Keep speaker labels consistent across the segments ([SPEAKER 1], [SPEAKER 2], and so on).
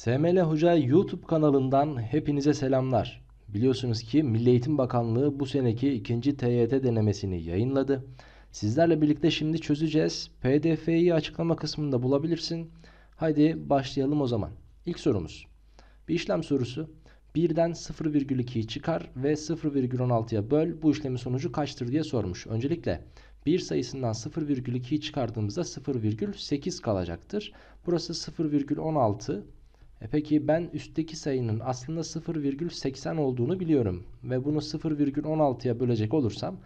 [SPEAKER 1] SML Hoca YouTube kanalından hepinize selamlar. Biliyorsunuz ki Milli Eğitim Bakanlığı bu seneki ikinci TYT denemesini yayınladı. Sizlerle birlikte şimdi çözeceğiz. PDF'yi açıklama kısmında bulabilirsin. Haydi başlayalım o zaman. İlk sorumuz. Bir işlem sorusu. 1'den 0,2'yi çıkar ve 0,16'ya böl bu işlemin sonucu kaçtır diye sormuş. Öncelikle 1 sayısından 0,2'yi çıkardığımızda 0,8 kalacaktır. Burası 0,16 e peki ben üstteki sayının aslında 0,80 olduğunu biliyorum ve bunu 0,16'ya bölecek olursam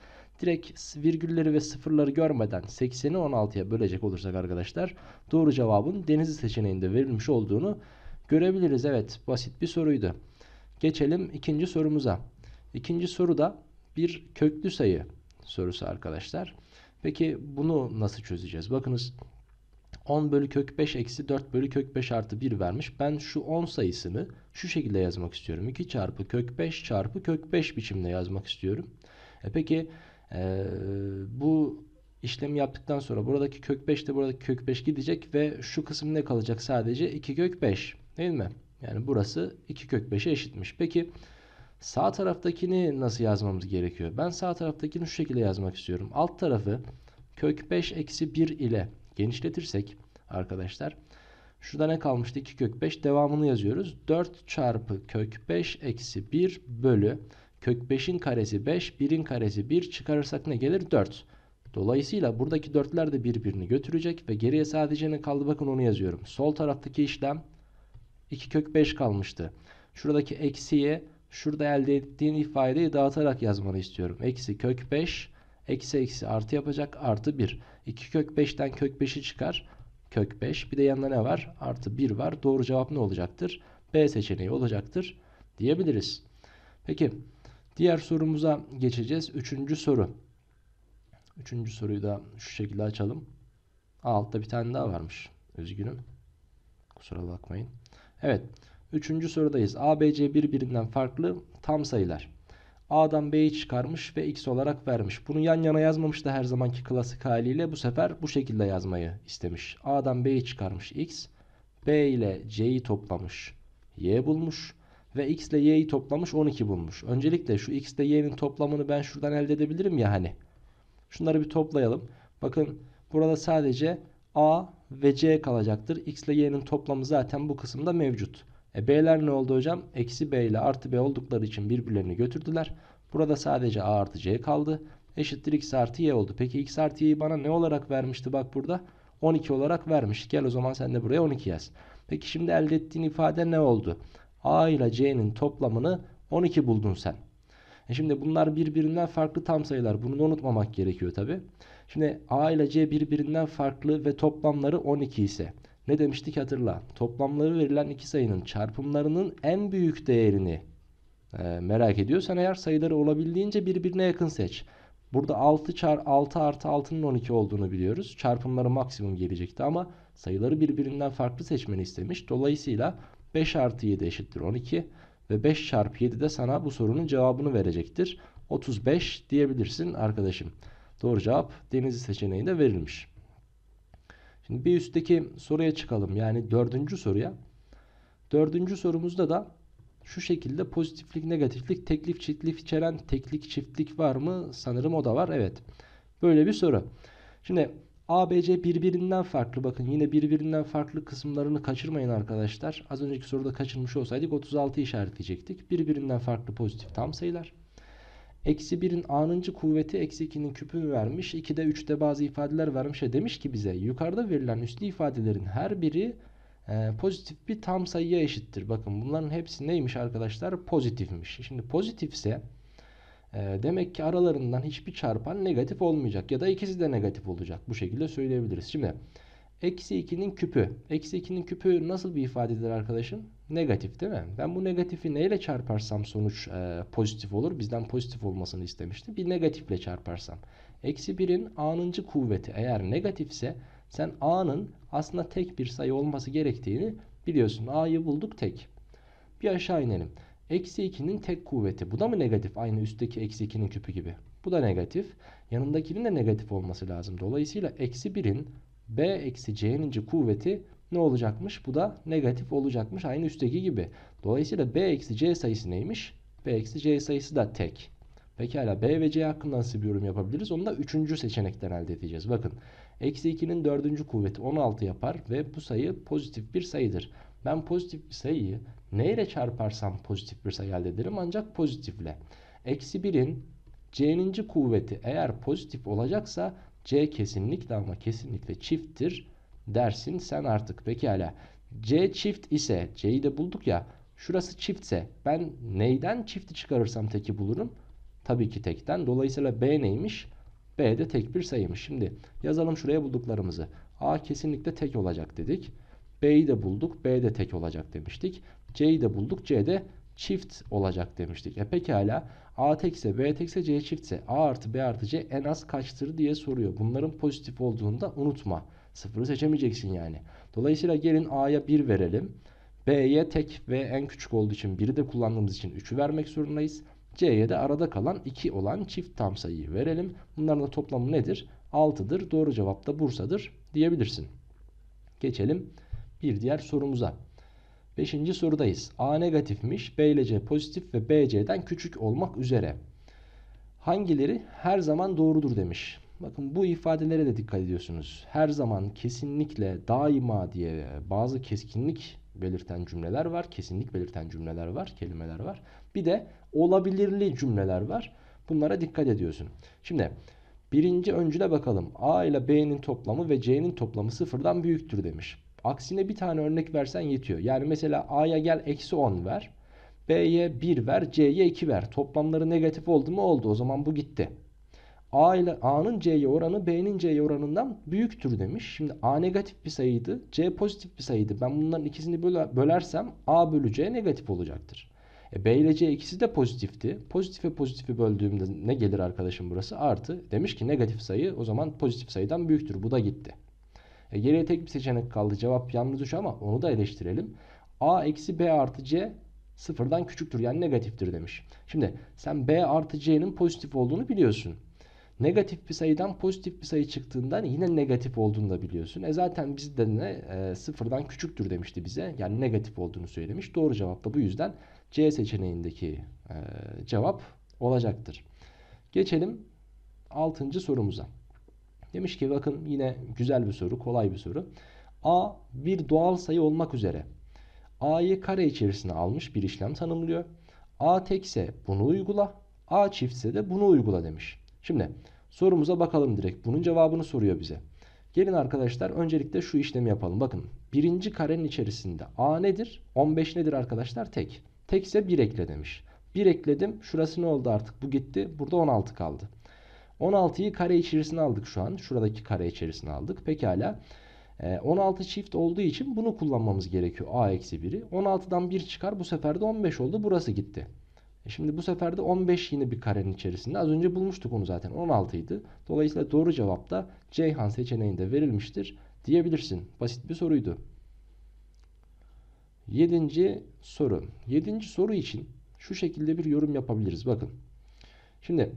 [SPEAKER 1] direkt virgülleri ve sıfırları görmeden 80'i 16'ya bölecek olursak arkadaşlar doğru cevabın denizi seçeneğinde verilmiş olduğunu görebiliriz. Evet basit bir soruydu. Geçelim ikinci sorumuza. İkinci soru da bir köklü sayı sorusu arkadaşlar. Peki bunu nasıl çözeceğiz? Bakınız 10 bölü kök 5 eksi 4 bölü kök 5 artı 1 vermiş. Ben şu 10 sayısını şu şekilde yazmak istiyorum. 2 çarpı kök 5 çarpı kök 5 biçimde yazmak istiyorum. E peki e, bu işlemi yaptıktan sonra buradaki kök 5 de buradaki kök 5 gidecek ve şu kısım ne kalacak sadece 2 kök 5 değil mi? Yani burası 2 kök 5'e eşitmiş. Peki sağ taraftakini nasıl yazmamız gerekiyor? Ben sağ taraftakini şu şekilde yazmak istiyorum. Alt tarafı kök 5 eksi 1 ile genişletirsek arkadaşlar şurada ne kalmıştı 2 kök 5 devamını yazıyoruz 4 çarpı kök 5 eksi 1 bölü kök 5'in karesi 5 1'in karesi 1 çıkarırsak ne gelir 4 Dolayısıyla buradaki 4'ler de birbirini götürecek ve geriye sadece ne kaldı bakın onu yazıyorum sol taraftaki işlem 2 kök 5 kalmıştı şuradaki eksiye şurada elde ettiğin ifadeyi dağıtarak yazmanı istiyorum eksi kök 5 eksi eksi artı yapacak artı 1 2 kök 5'ten kök 5'i çıkar. Kök 5. Bir de yanında ne var? Artı 1 var. Doğru cevap ne olacaktır? B seçeneği olacaktır diyebiliriz. Peki diğer sorumuza geçeceğiz. Üçüncü soru. Üçüncü soruyu da şu şekilde açalım. Altta bir tane daha varmış. Üzgünüm. Kusura bakmayın. Evet. Üçüncü sorudayız. C birbirinden farklı tam sayılar. A'dan B'yi çıkarmış ve X olarak vermiş. Bunu yan yana yazmamış da her zamanki klasik haliyle bu sefer bu şekilde yazmayı istemiş. A'dan B'yi çıkarmış X. B ile C'yi toplamış. Y bulmuş. Ve X ile Y'yi toplamış 12 bulmuş. Öncelikle şu X ile Y'nin toplamını ben şuradan elde edebilirim ya hani. Şunları bir toplayalım. Bakın burada sadece A ve C kalacaktır. X ile Y'nin toplamı zaten bu kısımda mevcut. E B'ler ne oldu hocam? Eksi B ile artı B oldukları için birbirlerini götürdüler. Burada sadece A artı C kaldı. Eşittir X artı Y oldu. Peki X artı Y'yi bana ne olarak vermişti bak burada? 12 olarak vermiş. Gel o zaman sen de buraya 12 yaz. Peki şimdi elde ettiğin ifade ne oldu? A ile C'nin toplamını 12 buldun sen. E şimdi bunlar birbirinden farklı tam sayılar. Bunu da unutmamak gerekiyor tabi. Şimdi A ile C birbirinden farklı ve toplamları 12 ise ne demiştik hatırla. Toplamları verilen iki sayının çarpımlarının en büyük değerini e, merak ediyorsan eğer sayıları olabildiğince birbirine yakın seç. Burada 6 çar 6 artı 6'nın 12 olduğunu biliyoruz. Çarpımları maksimum gelecekti ama sayıları birbirinden farklı seçmeni istemiş. Dolayısıyla 5 artı 7 eşittir 12 ve 5 çarpı 7 de sana bu sorunun cevabını verecektir. 35 diyebilirsin arkadaşım. Doğru cevap denizi seçeneğinde verilmiş. Şimdi bir üstteki soruya çıkalım. Yani dördüncü soruya. Dördüncü sorumuzda da şu şekilde pozitiflik, negatiflik, teklif, çiftlik içeren teklik, çiftlik var mı? Sanırım o da var. Evet. Böyle bir soru. Şimdi ABC birbirinden farklı. Bakın yine birbirinden farklı kısımlarını kaçırmayın arkadaşlar. Az önceki soruda kaçırmış olsaydık 36 işaretleyecektik. Birbirinden farklı pozitif tam sayılar. Eksi 1'in a'nıncı kuvveti eksi 2'nin küpünü vermiş. 2'de 3'te bazı ifadeler vermiş ve demiş ki bize yukarıda verilen üstlü ifadelerin her biri e, pozitif bir tam sayıya eşittir. Bakın bunların hepsi neymiş arkadaşlar? Pozitifmiş. Şimdi pozitifse e, demek ki aralarından hiçbir çarpan negatif olmayacak ya da ikisi de negatif olacak. Bu şekilde söyleyebiliriz. Şimdi Eksi 2'nin küpü. Eksi 2'nin küpü nasıl bir ifadedir arkadaşım? Negatif değil mi? Ben bu negatifi neyle çarparsam sonuç e, pozitif olur. Bizden pozitif olmasını istemişti. Bir negatifle çarparsam. Eksi 1'in a'nıncı kuvveti eğer negatifse sen a'nın aslında tek bir sayı olması gerektiğini biliyorsun. a'yı bulduk tek. Bir aşağı inelim. Eksi 2'nin tek kuvveti. Bu da mı negatif? Aynı üstteki eksi 2'nin küpü gibi. Bu da negatif. Yanındakinin de negatif olması lazım. Dolayısıyla eksi 1'in b eksi c'nin kuvveti ne olacakmış? Bu da negatif olacakmış. Aynı üstteki gibi. Dolayısıyla b eksi c sayısı neymiş? b eksi c sayısı da tek. Pekala b ve c hakkında nasıl bir yorum yapabiliriz? Onu da üçüncü seçenekten elde edeceğiz. Bakın eksi 2'nin dördüncü kuvveti 16 yapar ve bu sayı pozitif bir sayıdır. Ben pozitif bir sayıyı neyle çarparsam pozitif bir sayı elde ederim ancak pozitifle. Eksi 1'in c'ninci kuvveti eğer pozitif olacaksa C kesinlikle ama kesinlikle çifttir dersin sen artık. Pekala C çift ise C'yi de bulduk ya şurası çiftse ben neyden çifti çıkarırsam teki bulurum? Tabii ki tekten. Dolayısıyla B neymiş? B de tek bir sayıymış. Şimdi yazalım şuraya bulduklarımızı. A kesinlikle tek olacak dedik. B'yi de bulduk. B de tek olacak demiştik. C'yi de bulduk. C de çift olacak demiştik. E pekala A tekse B tekse C çiftse A artı B artı C en az kaçtır diye soruyor. Bunların pozitif olduğunu unutma. Sıfırı seçemeyeceksin yani. Dolayısıyla gelin A'ya 1 verelim. B'ye tek ve en küçük olduğu için 1'i de kullandığımız için 3'ü vermek zorundayız. C'ye de arada kalan 2 olan çift tam sayıyı verelim. Bunların da toplamı nedir? 6'dır. Doğru cevap da Bursa'dır diyebilirsin. Geçelim bir diğer sorumuza. Beşinci sorudayız. A negatifmiş, B ile C pozitif ve B, C'den küçük olmak üzere. Hangileri her zaman doğrudur demiş. Bakın bu ifadelere de dikkat ediyorsunuz. Her zaman kesinlikle daima diye bazı keskinlik belirten cümleler var. Kesinlik belirten cümleler var, kelimeler var. Bir de olabilirli cümleler var. Bunlara dikkat ediyorsun. Şimdi birinci öncüle bakalım. A ile B'nin toplamı ve C'nin toplamı sıfırdan büyüktür demiş. Aksine bir tane örnek versen yetiyor. Yani mesela A'ya gel eksi 10 ver. B'ye 1 ver, C'ye 2 ver. Toplamları negatif oldu mu oldu. O zaman bu gitti. A ile A'nın C'ye oranı B'nin C'ye oranından büyüktür demiş. Şimdi A negatif bir sayıydı, C pozitif bir sayıydı. Ben bunların ikisini bölersem A bölü C negatif olacaktır. E, B ile C ikisi de pozitifti. Pozitife pozitifi böldüğümde ne gelir arkadaşım burası? Artı. Demiş ki negatif sayı o zaman pozitif sayıdan büyüktür. Bu da gitti. E, geriye tek bir seçenek kaldı. Cevap yalnız 3 ama onu da eleştirelim. A eksi B artı C sıfırdan küçüktür yani negatiftir demiş. Şimdi sen B artı C'nin pozitif olduğunu biliyorsun. Negatif bir sayıdan pozitif bir sayı çıktığından yine negatif olduğunu da biliyorsun. E zaten biz de ne e, sıfırdan küçüktür demişti bize. Yani negatif olduğunu söylemiş. Doğru cevap da bu yüzden C seçeneğindeki e, cevap olacaktır. Geçelim 6. sorumuza. Demiş ki bakın yine güzel bir soru, kolay bir soru. A bir doğal sayı olmak üzere A'yı kare içerisine almış bir işlem tanımlıyor. A tekse bunu uygula, A çiftse de bunu uygula demiş. Şimdi sorumuza bakalım direkt. Bunun cevabını soruyor bize. Gelin arkadaşlar öncelikle şu işlemi yapalım. Bakın birinci karenin içerisinde A nedir? 15 nedir arkadaşlar? Tek. Tekse 1 ekle demiş. 1 ekledim. Şurası ne oldu artık? Bu gitti. Burada 16 kaldı. 16'yı kare içerisine aldık şu an. Şuradaki kare içerisine aldık. Pekala. 16 ee, çift olduğu için bunu kullanmamız gerekiyor. A eksi 1'i. 16'dan 1 çıkar. Bu sefer de 15 oldu. Burası gitti. E şimdi bu sefer de 15 yine bir karenin içerisinde. Az önce bulmuştuk onu zaten. 16 idi. Dolayısıyla doğru cevap da Ceyhan seçeneğinde verilmiştir diyebilirsin. Basit bir soruydu. 7. soru. 7. soru için şu şekilde bir yorum yapabiliriz. Bakın. Şimdi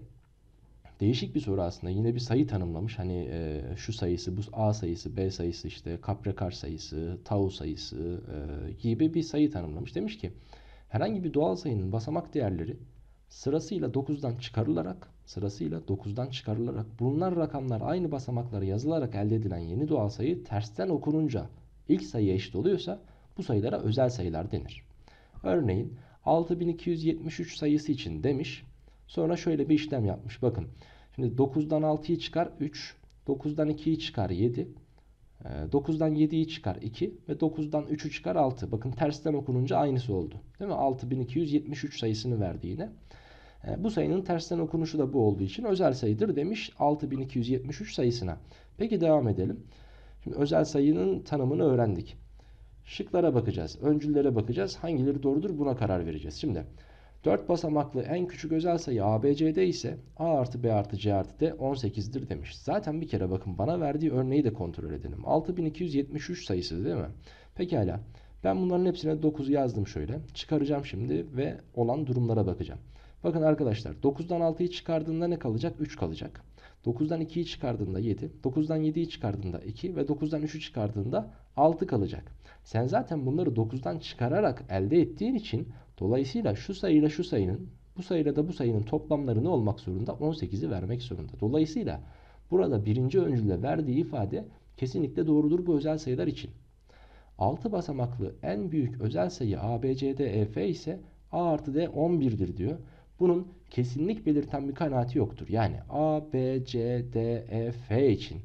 [SPEAKER 1] Değişik bir soru aslında. Yine bir sayı tanımlamış. Hani e, şu sayısı, bu A sayısı, B sayısı işte, kaprekar sayısı, tau sayısı e, gibi bir sayı tanımlamış. Demiş ki herhangi bir doğal sayının basamak değerleri sırasıyla 9'dan çıkarılarak sırasıyla 9'dan çıkarılarak bunlar rakamlar aynı basamaklara yazılarak elde edilen yeni doğal sayı tersten okununca ilk sayıya eşit oluyorsa bu sayılara özel sayılar denir. Örneğin 6273 sayısı için demiş Sonra şöyle bir işlem yapmış. Bakın. Şimdi 9'dan 6'yı çıkar 3. 9'dan 2'yi çıkar 7. 9'dan 7'yi çıkar 2 ve 9'dan 3'ü çıkar 6. Bakın tersten okununca aynısı oldu. Değil mi? 6273 sayısını verdi yine. E, bu sayının tersten okunuşu da bu olduğu için özel sayıdır demiş 6273 sayısına. Peki devam edelim. Şimdi özel sayının tanımını öğrendik. Şıklara bakacağız. Öncüllere bakacağız. Hangileri doğrudur buna karar vereceğiz. Şimdi 4 basamaklı en küçük özel sayı ABCD ise A artı B artı C artı D 18'dir demiş. Zaten bir kere bakın bana verdiği örneği de kontrol edelim. 6273 sayısı değil mi? Pekala. Ben bunların hepsine 9 yazdım şöyle. Çıkaracağım şimdi ve olan durumlara bakacağım. Bakın arkadaşlar 9'dan 6'yı çıkardığında ne kalacak? 3 kalacak. 9'dan 2'yi çıkardığında 7, 9'dan 7'yi çıkardığında 2 ve 9'dan 3'ü çıkardığında 6 kalacak. Sen zaten bunları 9'dan çıkararak elde ettiğin için Dolayısıyla şu sayıyla şu sayının, bu sayıyla da bu sayının toplamları ne olmak zorunda? 18'i vermek zorunda. Dolayısıyla burada birinci öncülle verdiği ifade kesinlikle doğrudur bu özel sayılar için. 6 basamaklı en büyük özel sayı ABCDEF ise A artı D 11'dir diyor. Bunun kesinlik belirten bir kanaati yoktur. Yani A, B, C, D, E, F için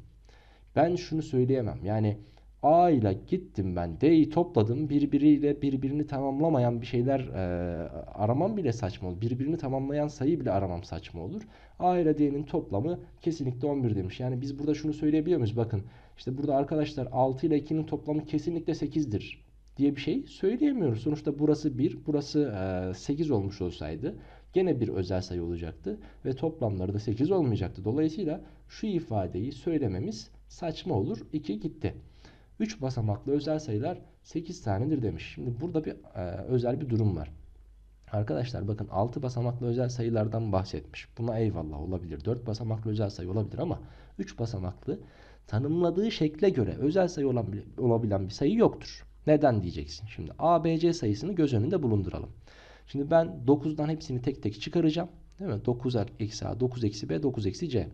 [SPEAKER 1] ben şunu söyleyemem. Yani A ile gittim ben D'yi topladım birbiriyle birbirini tamamlamayan bir şeyler e, aramam bile saçma olur. Birbirini tamamlayan sayı bile aramam saçma olur. A ile D'nin toplamı kesinlikle 11 demiş. Yani biz burada şunu söyleyebiliyor muyuz? Bakın işte burada arkadaşlar 6 ile 2'nin toplamı kesinlikle 8'dir diye bir şey söyleyemiyoruz. Sonuçta burası 1, burası e, 8 olmuş olsaydı gene bir özel sayı olacaktı ve toplamları da 8 olmayacaktı. Dolayısıyla şu ifadeyi söylememiz saçma olur. 2 gitti. 3 basamaklı özel sayılar 8 tanedir demiş. Şimdi burada bir e, özel bir durum var. Arkadaşlar bakın 6 basamaklı özel sayılardan bahsetmiş. Buna eyvallah olabilir. 4 basamaklı özel sayı olabilir ama 3 basamaklı tanımladığı şekle göre özel sayı olan, olabilen bir sayı yoktur. Neden diyeceksin? Şimdi ABC sayısını göz önünde bulunduralım. Şimdi ben 9'dan hepsini tek tek çıkaracağım. Değil mi? 9 eksi A, 9 eksi B, 9 eksi C.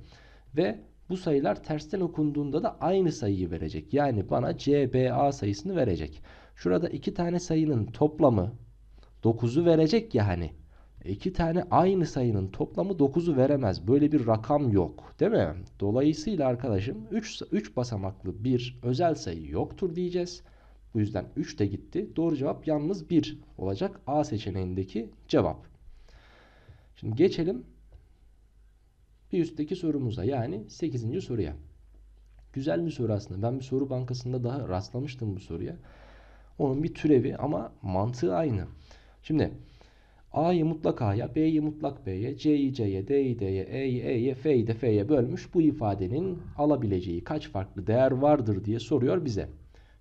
[SPEAKER 1] Ve bu sayılar tersten okunduğunda da aynı sayıyı verecek. Yani bana CBA sayısını verecek. Şurada iki tane sayının toplamı 9'u verecek ya hani. İki tane aynı sayının toplamı 9'u veremez. Böyle bir rakam yok. Değil mi? Dolayısıyla arkadaşım 3, 3 basamaklı bir özel sayı yoktur diyeceğiz. Bu yüzden 3 de gitti. Doğru cevap yalnız 1 olacak. A seçeneğindeki cevap. Şimdi geçelim bir üstteki sorumuza yani 8. soruya. Güzel bir soru aslında. Ben bir soru bankasında daha rastlamıştım bu soruya. Onun bir türevi ama mantığı aynı. Şimdi A'yı mutlak A'ya, B'yi mutlak B'ye, C'yi C'ye, D'yi D'ye, E'yi E'ye, F'yi de F'ye bölmüş. Bu ifadenin alabileceği kaç farklı değer vardır diye soruyor bize.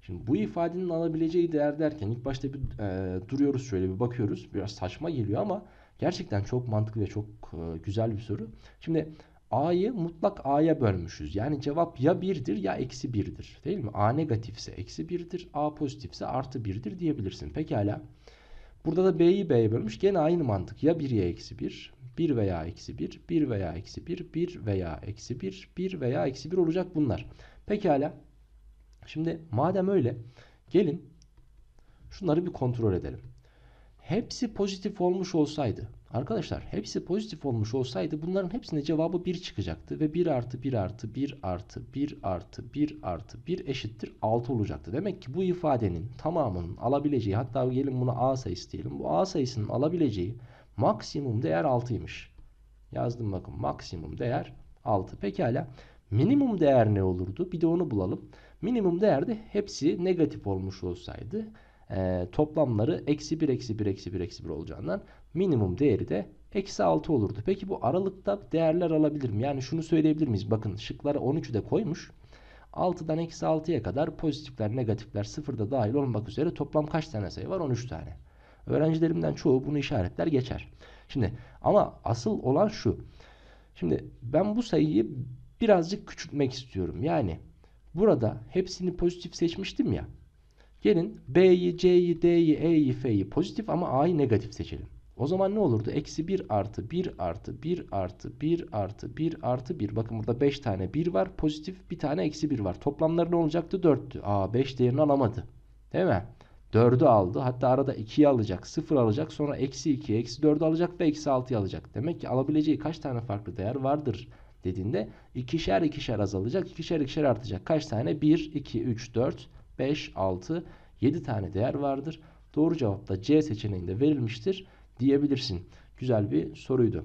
[SPEAKER 1] Şimdi bu ifadenin alabileceği değer derken ilk başta bir e, duruyoruz şöyle bir bakıyoruz. Biraz saçma geliyor ama Gerçekten çok mantıklı ve çok e, güzel bir soru. Şimdi A'yı mutlak A'ya bölmüşüz. Yani cevap ya 1'dir ya eksi 1'dir. Değil mi? A negatifse eksi 1'dir. A pozitifse artı 1'dir diyebilirsin. Pekala. Burada da B'yi B'ye bölmüş. Gene aynı mantık. Ya 1 ya eksi 1. 1 veya eksi 1. 1 veya eksi 1. 1 veya eksi 1. 1 veya eksi 1 olacak bunlar. Pekala. Şimdi madem öyle gelin şunları bir kontrol edelim hepsi pozitif olmuş olsaydı Arkadaşlar hepsi pozitif olmuş olsaydı bunların hepsine cevabı 1 çıkacaktı ve 1 artı 1 artı 1 artı 1 artı 1 artı 1 eşittir 6 olacaktı. Demek ki bu ifadenin tamamının alabileceği hatta gelin buna A sayısı diyelim. Bu A sayısının alabileceği maksimum değer 6'ymış. Yazdım bakın maksimum değer 6. Pekala minimum değer ne olurdu? Bir de onu bulalım. Minimum değerde hepsi negatif olmuş olsaydı e, toplamları eksi 1 eksi 1 eksi 1 eksi 1 olacağından minimum değeri de eksi 6 olurdu. Peki bu aralıkta değerler alabilir mi? Yani şunu söyleyebilir miyiz? Bakın şıkları 13'ü de koymuş. 6'dan eksi 6'ya kadar pozitifler negatifler sıfırda dahil olmak üzere toplam kaç tane sayı var? 13 tane. Öğrencilerimden çoğu bunu işaretler geçer. Şimdi ama asıl olan şu. Şimdi ben bu sayıyı birazcık küçültmek istiyorum. Yani burada hepsini pozitif seçmiştim ya. Gelin B'yi, C'yi, D'yi, E'yi, F'yi pozitif ama A'yı negatif seçelim. O zaman ne olurdu? Eksi 1 artı 1 artı 1 artı 1 artı 1 artı 1. Bakın burada 5 tane 1 var. Pozitif bir tane eksi 1 var. Toplamları ne olacaktı? 4'tü. Aa 5 değerini alamadı. Değil mi? 4'ü aldı. Hatta arada 2'yi alacak. 0 alacak. Sonra eksi 2, eksi 4'ü alacak ve eksi 6'yı alacak. Demek ki alabileceği kaç tane farklı değer vardır dediğinde ikişer ikişer azalacak. ikişer ikişer artacak. Kaç tane? 1, 2, 3, 4, 5, 6, 7 tane değer vardır. Doğru cevap da C seçeneğinde verilmiştir diyebilirsin. Güzel bir soruydu.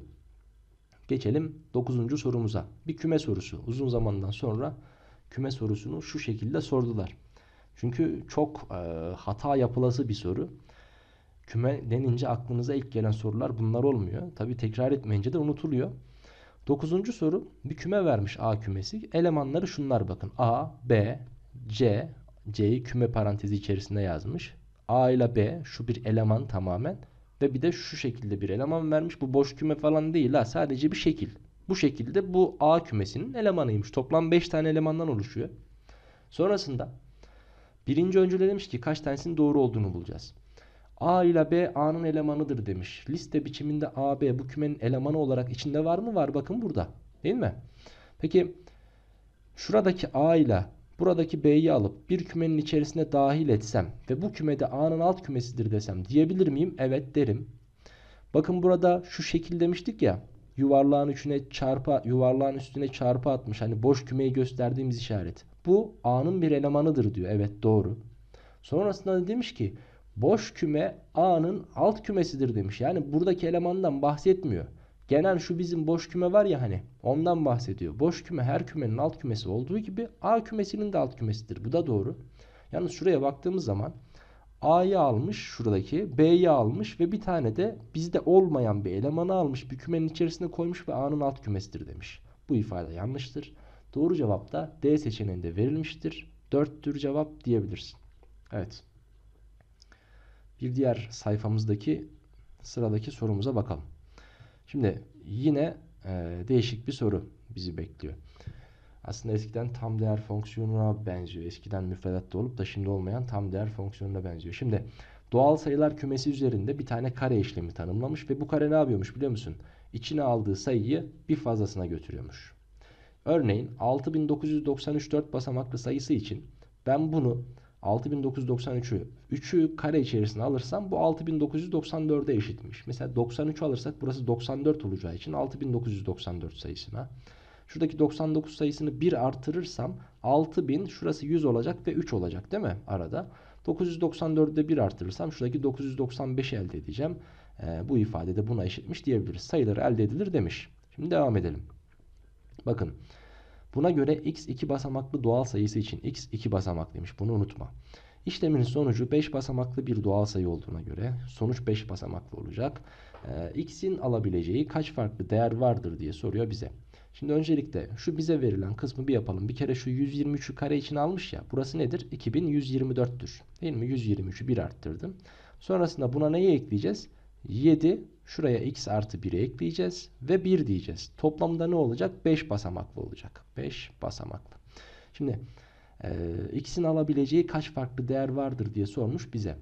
[SPEAKER 1] Geçelim 9. sorumuza. Bir küme sorusu. Uzun zamandan sonra küme sorusunu şu şekilde sordular. Çünkü çok e, hata yapılası bir soru. Küme denince aklınıza ilk gelen sorular bunlar olmuyor. Tabi tekrar etmeyince de unutuluyor. 9. soru bir küme vermiş A kümesi. Elemanları şunlar bakın. A, B, C, C'yi küme parantezi içerisinde yazmış. A ile B şu bir eleman tamamen ve bir de şu şekilde bir eleman vermiş. Bu boş küme falan değil ha sadece bir şekil. Bu şekilde bu A kümesinin elemanıymış. Toplam 5 tane elemandan oluşuyor. Sonrasında birinci öncüle demiş ki kaç tanesinin doğru olduğunu bulacağız. A ile B A'nın elemanıdır demiş. Liste biçiminde A, B bu kümenin elemanı olarak içinde var mı? Var bakın burada. Değil mi? Peki şuradaki A ile buradaki B'yi alıp bir kümenin içerisine dahil etsem ve bu kümede A'nın alt kümesidir desem diyebilir miyim? Evet derim. Bakın burada şu şekil demiştik ya yuvarlağın üstüne çarpı yuvarlağın üstüne çarpı atmış. Hani boş kümeyi gösterdiğimiz işaret. Bu A'nın bir elemanıdır diyor. Evet doğru. Sonrasında da demiş ki boş küme A'nın alt kümesidir demiş. Yani buradaki elemandan bahsetmiyor. Genel şu bizim boş küme var ya hani ondan bahsediyor. Boş küme her kümenin alt kümesi olduğu gibi A kümesinin de alt kümesidir. Bu da doğru. Yalnız şuraya baktığımız zaman A'yı almış şuradaki B'yi almış ve bir tane de bizde olmayan bir elemanı almış bir kümenin içerisine koymuş ve A'nın alt kümesidir demiş. Bu ifade yanlıştır. Doğru cevap da D seçeneğinde verilmiştir. 4'tür cevap diyebilirsin. Evet. Bir diğer sayfamızdaki sıradaki sorumuza bakalım. Şimdi yine e, değişik bir soru bizi bekliyor. Aslında eskiden tam değer fonksiyonuna benziyor. Eskiden müfredatta olup da şimdi olmayan tam değer fonksiyonuna benziyor. Şimdi doğal sayılar kümesi üzerinde bir tane kare işlemi tanımlamış ve bu kare ne yapıyormuş biliyor musun? İçine aldığı sayıyı bir fazlasına götürüyormuş. Örneğin 6993 4 basamaklı sayısı için ben bunu 6993'ü 3'ü kare içerisine alırsam bu 6994'e eşitmiş. Mesela 93 alırsak burası 94 olacağı için 6994 sayısına. Şuradaki 99 sayısını 1 artırırsam 6000 şurası 100 olacak ve 3 olacak değil mi arada? 994'de 1 artırırsam şuradaki 995'i elde edeceğim. Ee, bu ifade de buna eşitmiş diyebiliriz. Sayıları elde edilir demiş. Şimdi devam edelim. Bakın. Buna göre x 2 basamaklı doğal sayısı için x 2 demiş. Bunu unutma. İşlemin sonucu 5 basamaklı bir doğal sayı olduğuna göre sonuç 5 basamaklı olacak. Ee, x'in alabileceği kaç farklı değer vardır diye soruyor bize. Şimdi öncelikle şu bize verilen kısmı bir yapalım. Bir kere şu 123'ü kare için almış ya. Burası nedir? 2124'tür. Değil mi? 123'ü 1 arttırdım. Sonrasında buna neyi ekleyeceğiz? 7 Şuraya x artı 1'i ekleyeceğiz ve 1 diyeceğiz. Toplamda ne olacak? 5 basamaklı olacak. 5 basamaklı. Şimdi e, x'in alabileceği kaç farklı değer vardır diye sormuş bize.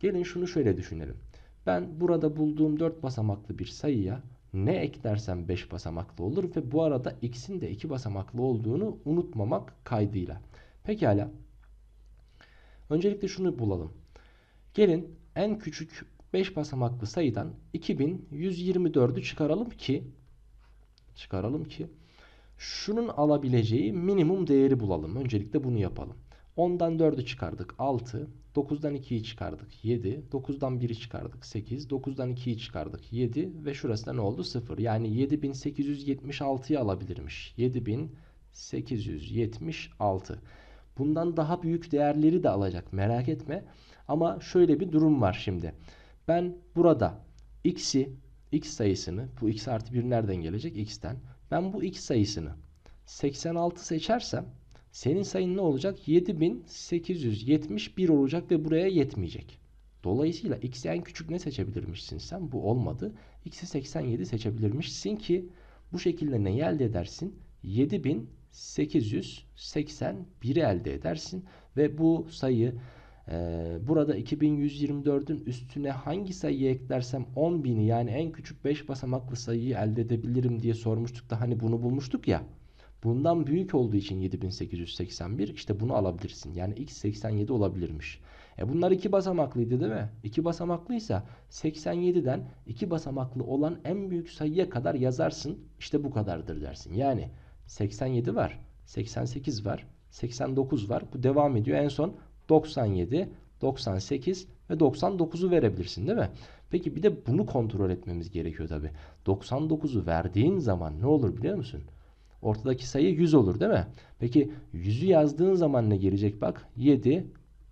[SPEAKER 1] Gelin şunu şöyle düşünelim. Ben burada bulduğum 4 basamaklı bir sayıya ne eklersem 5 basamaklı olur ve bu arada x'in de 2 basamaklı olduğunu unutmamak kaydıyla. Pekala. Öncelikle şunu bulalım. Gelin en küçük 5 basamaklı sayıdan 2124'ü çıkaralım ki çıkaralım ki şunun alabileceği minimum değeri bulalım. Öncelikle bunu yapalım. 10'dan 4'ü çıkardık 6, 9'dan 2'yi çıkardık 7, 9'dan 1'i çıkardık 8, 9'dan 2'yi çıkardık 7 ve şurası da ne oldu? 0. Yani 7876'yı alabilirmiş. 7876. Bundan daha büyük değerleri de alacak merak etme. Ama şöyle bir durum var şimdi. Ben burada x'i x sayısını bu x artı 1 nereden gelecek? x'ten. Ben bu x sayısını 86 seçersem senin sayın ne olacak? 7871 olacak ve buraya yetmeyecek. Dolayısıyla x'i en küçük ne seçebilirmişsin sen? Bu olmadı. x'i 87 seçebilirmişsin ki bu şekilde neyi elde edersin? 7881'i elde edersin ve bu sayı ee, burada 2124'ün üstüne hangi sayıyı eklersem 10.000'i yani en küçük 5 basamaklı sayıyı elde edebilirim diye sormuştuk da hani bunu bulmuştuk ya. Bundan büyük olduğu için 7881 işte bunu alabilirsin. Yani x87 olabilirmiş. E bunlar iki basamaklıydı değil mi? İki basamaklıysa 87'den iki basamaklı olan en büyük sayıya kadar yazarsın. İşte bu kadardır dersin. Yani 87 var, 88 var, 89 var. Bu devam ediyor. En son 97, 98 ve 99'u verebilirsin değil mi? Peki bir de bunu kontrol etmemiz gerekiyor tabi. 99'u verdiğin zaman ne olur biliyor musun? Ortadaki sayı 100 olur değil mi? Peki 100'ü yazdığın zaman ne gelecek bak? 7,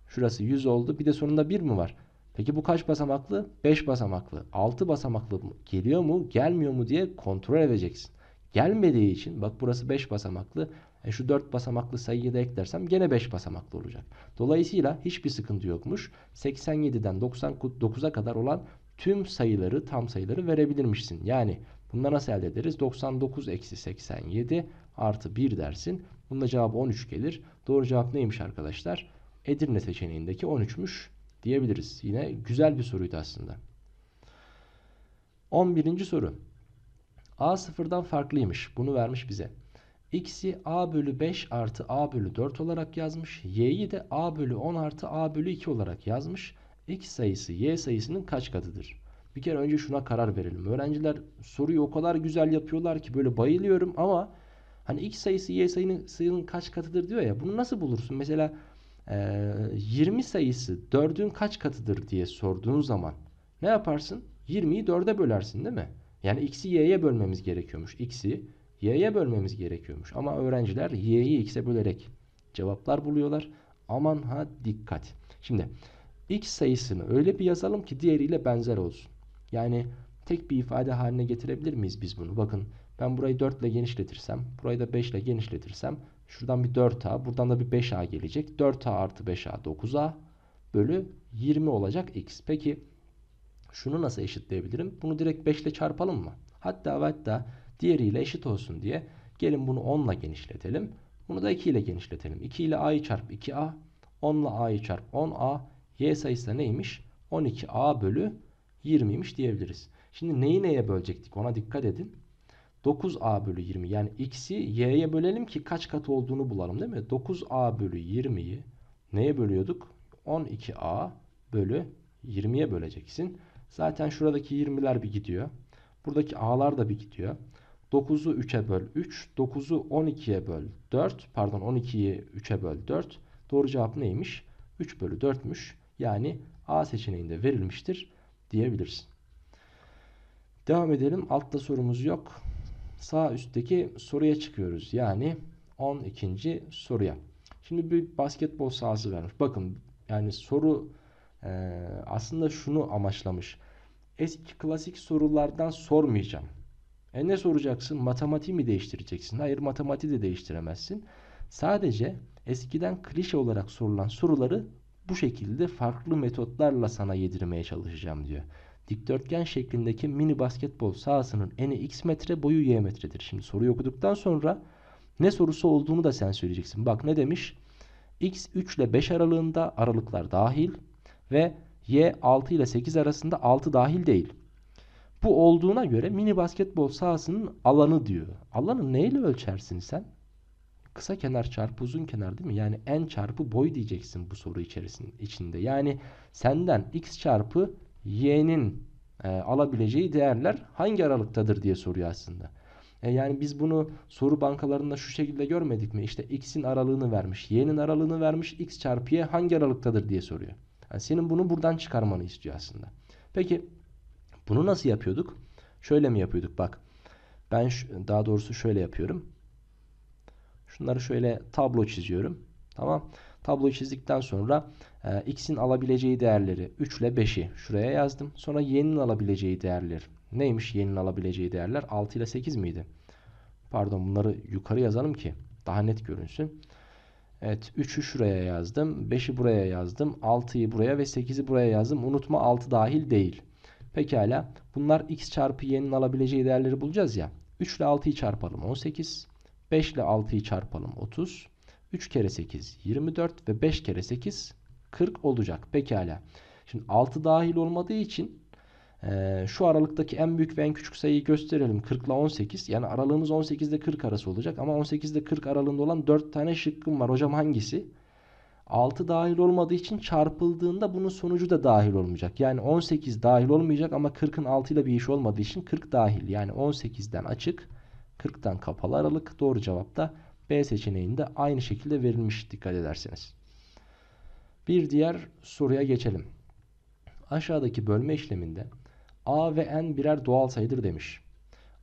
[SPEAKER 1] şurası 100 oldu bir de sonunda 1 mi var? Peki bu kaç basamaklı? 5 basamaklı. 6 basamaklı mı? Geliyor mu gelmiyor mu diye kontrol edeceksin. Gelmediği için bak burası 5 basamaklı. E şu 4 basamaklı sayıyı da eklersem gene 5 basamaklı olacak. Dolayısıyla hiçbir sıkıntı yokmuş. 87'den 99'a kadar olan tüm sayıları tam sayıları verebilirmişsin. Yani bunları nasıl elde ederiz? 99 eksi 87 artı 1 dersin. Bunun da cevabı 13 gelir. Doğru cevap neymiş arkadaşlar? Edirne seçeneğindeki 13'müş diyebiliriz. Yine güzel bir soruydu aslında. 11. soru. A sıfırdan farklıymış. Bunu vermiş bize x'i a bölü 5 artı a bölü 4 olarak yazmış. y'yi de a bölü 10 artı a bölü 2 olarak yazmış. x sayısı y sayısının kaç katıdır? Bir kere önce şuna karar verelim. Öğrenciler soruyu o kadar güzel yapıyorlar ki böyle bayılıyorum ama hani x sayısı y sayının, sayının kaç katıdır diyor ya bunu nasıl bulursun? Mesela e, 20 sayısı 4'ün kaç katıdır diye sorduğun zaman ne yaparsın? 20'yi 4'e bölersin değil mi? Yani x'i y'ye bölmemiz gerekiyormuş. x'i y'ye bölmemiz gerekiyormuş. Ama öğrenciler y'yi x'e bölerek cevaplar buluyorlar. Aman ha dikkat. Şimdi x sayısını öyle bir yazalım ki diğeriyle benzer olsun. Yani tek bir ifade haline getirebilir miyiz biz bunu? Bakın ben burayı 4 ile genişletirsem, burayı da 5 ile genişletirsem şuradan bir 4a, buradan da bir 5a gelecek. 4a artı 5a 9a bölü 20 olacak x. Peki şunu nasıl eşitleyebilirim? Bunu direkt 5 ile çarpalım mı? Hatta hatta diğeriyle eşit olsun diye gelin bunu 10 ile genişletelim. Bunu da 2 ile genişletelim. 2 ile a'yı çarp 2a, 10 ile a'yı çarp 10a, y sayısı da neymiş? 12a bölü 20'ymiş diyebiliriz. Şimdi neyi neye bölecektik ona dikkat edin. 9a bölü 20 yani x'i y'ye bölelim ki kaç katı olduğunu bulalım değil mi? 9a bölü 20'yi neye bölüyorduk? 12a bölü 20'ye böleceksin. Zaten şuradaki 20'ler bir gidiyor. Buradaki a'lar da bir gidiyor. 9'u 3'e böl 3. 9'u 12'ye böl 4. Pardon 12'yi 3'e böl 4. Doğru cevap neymiş? 3 bölü 4'müş. Yani A seçeneğinde verilmiştir diyebilirsin. Devam edelim. Altta sorumuz yok. Sağ üstteki soruya çıkıyoruz. Yani 12. soruya. Şimdi bir basketbol sahası vermiş. Bakın yani soru e, aslında şunu amaçlamış. Eski klasik sorulardan sormayacağım. E ne soracaksın? Matematiği mi değiştireceksin? Hayır matematiği de değiştiremezsin. Sadece eskiden klişe olarak sorulan soruları bu şekilde farklı metotlarla sana yedirmeye çalışacağım diyor. Dikdörtgen şeklindeki mini basketbol sahasının eni x metre boyu y metredir. Şimdi soruyu okuduktan sonra ne sorusu olduğunu da sen söyleyeceksin. Bak ne demiş? x 3 ile 5 aralığında aralıklar dahil ve y 6 ile 8 arasında 6 dahil değil. Bu olduğuna göre mini basketbol sahasının alanı diyor. Alanı neyle ölçersin sen? Kısa kenar çarpı uzun kenar değil mi? Yani en çarpı boy diyeceksin bu soru içerisinde içinde. Yani senden x çarpı y'nin e, alabileceği değerler hangi aralıktadır diye soruyor aslında. E, yani biz bunu soru bankalarında şu şekilde görmedik mi? İşte x'in aralığını vermiş, y'nin aralığını vermiş, x çarpı y hangi aralıktadır diye soruyor. Yani senin bunu buradan çıkarmanı istiyor aslında. Peki bunu nasıl yapıyorduk? Şöyle mi yapıyorduk? Bak ben daha doğrusu şöyle yapıyorum. Şunları şöyle tablo çiziyorum. Tamam. Tablo çizdikten sonra e, x'in alabileceği değerleri 3 ile 5'i şuraya yazdım. Sonra y'nin alabileceği değerler. Neymiş y'nin alabileceği değerler? 6 ile 8 miydi? Pardon bunları yukarı yazalım ki daha net görünsün. Evet 3'ü şuraya yazdım. 5'i buraya yazdım. 6'yı buraya ve 8'i buraya yazdım. Unutma 6 dahil değil. Pekala bunlar x çarpı y'nin alabileceği değerleri bulacağız ya. 3 ile 6'yı çarpalım 18. 5 ile 6'yı çarpalım 30. 3 kere 8 24 ve 5 kere 8 40 olacak. Pekala. Şimdi 6 dahil olmadığı için e, şu aralıktaki en büyük ve en küçük sayıyı gösterelim. 40 ile 18. Yani aralığımız 18 ile 40 arası olacak. Ama 18 ile 40 aralığında olan 4 tane şıkkım var. Hocam hangisi? 6 dahil olmadığı için çarpıldığında bunun sonucu da dahil olmayacak. Yani 18 dahil olmayacak ama 40'ın 6 ile bir iş olmadığı için 40 dahil. Yani 18'den açık, 40'tan kapalı aralık. Doğru cevap da B seçeneğinde aynı şekilde verilmiş dikkat ederseniz. Bir diğer soruya geçelim. Aşağıdaki bölme işleminde A ve N birer doğal sayıdır demiş.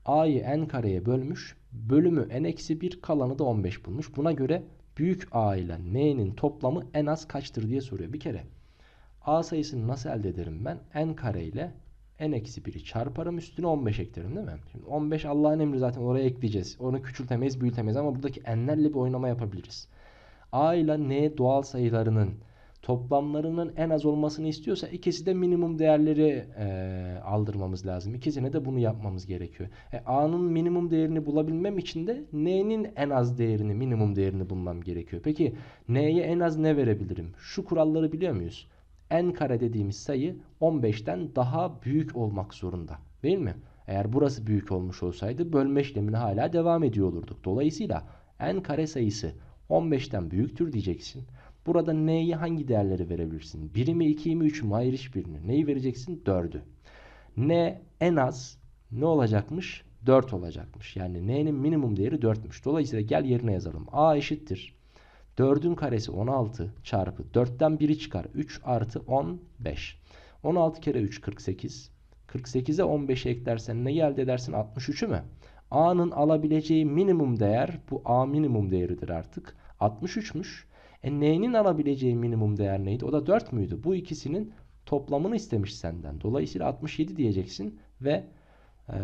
[SPEAKER 1] A'yı N kareye bölmüş, bölümü N-1 kalanı da 15 bulmuş. Buna göre büyük A ile N'nin toplamı en az kaçtır diye soruyor. Bir kere A sayısını nasıl elde ederim ben? N kare ile N eksi 1'i çarparım üstüne 15 eklerim değil mi? Şimdi 15 Allah'ın emri zaten oraya ekleyeceğiz. Onu küçültemeyiz büyültemeyiz ama buradaki n'lerle bir oynama yapabiliriz. A ile N doğal sayılarının toplamlarının en az olmasını istiyorsa ikisi de minimum değerleri e, aldırmamız lazım. İkisine de bunu yapmamız gerekiyor. E, A'nın minimum değerini bulabilmem için de N'nin en az değerini, minimum değerini bulmam gerekiyor. Peki N'ye en az ne verebilirim? Şu kuralları biliyor muyuz? N kare dediğimiz sayı 15'ten daha büyük olmak zorunda. Değil mi? Eğer burası büyük olmuş olsaydı bölme işlemine hala devam ediyor olurduk. Dolayısıyla n kare sayısı 15'ten büyüktür diyeceksin. Burada n'yi hangi değerleri verebilirsin? 1 mi 2 mi 3 mü? Hayır hiçbirini. Neyi vereceksin? 4'ü. n en az ne olacakmış? 4 olacakmış. Yani n'nin minimum değeri 4'müş. Dolayısıyla gel yerine yazalım. a eşittir. 4'ün karesi 16 çarpı 4'ten 1'i çıkar. 3 artı 10 5. 16 kere 3 48. 48'e 15'e eklersen ne elde edersin? 63'ü mü? A'nın alabileceği minimum değer bu A minimum değeridir artık. 63'müş. E n'nin alabileceği minimum değer neydi? O da 4 müydü? Bu ikisinin toplamını istemiş senden. Dolayısıyla 67 diyeceksin ve e,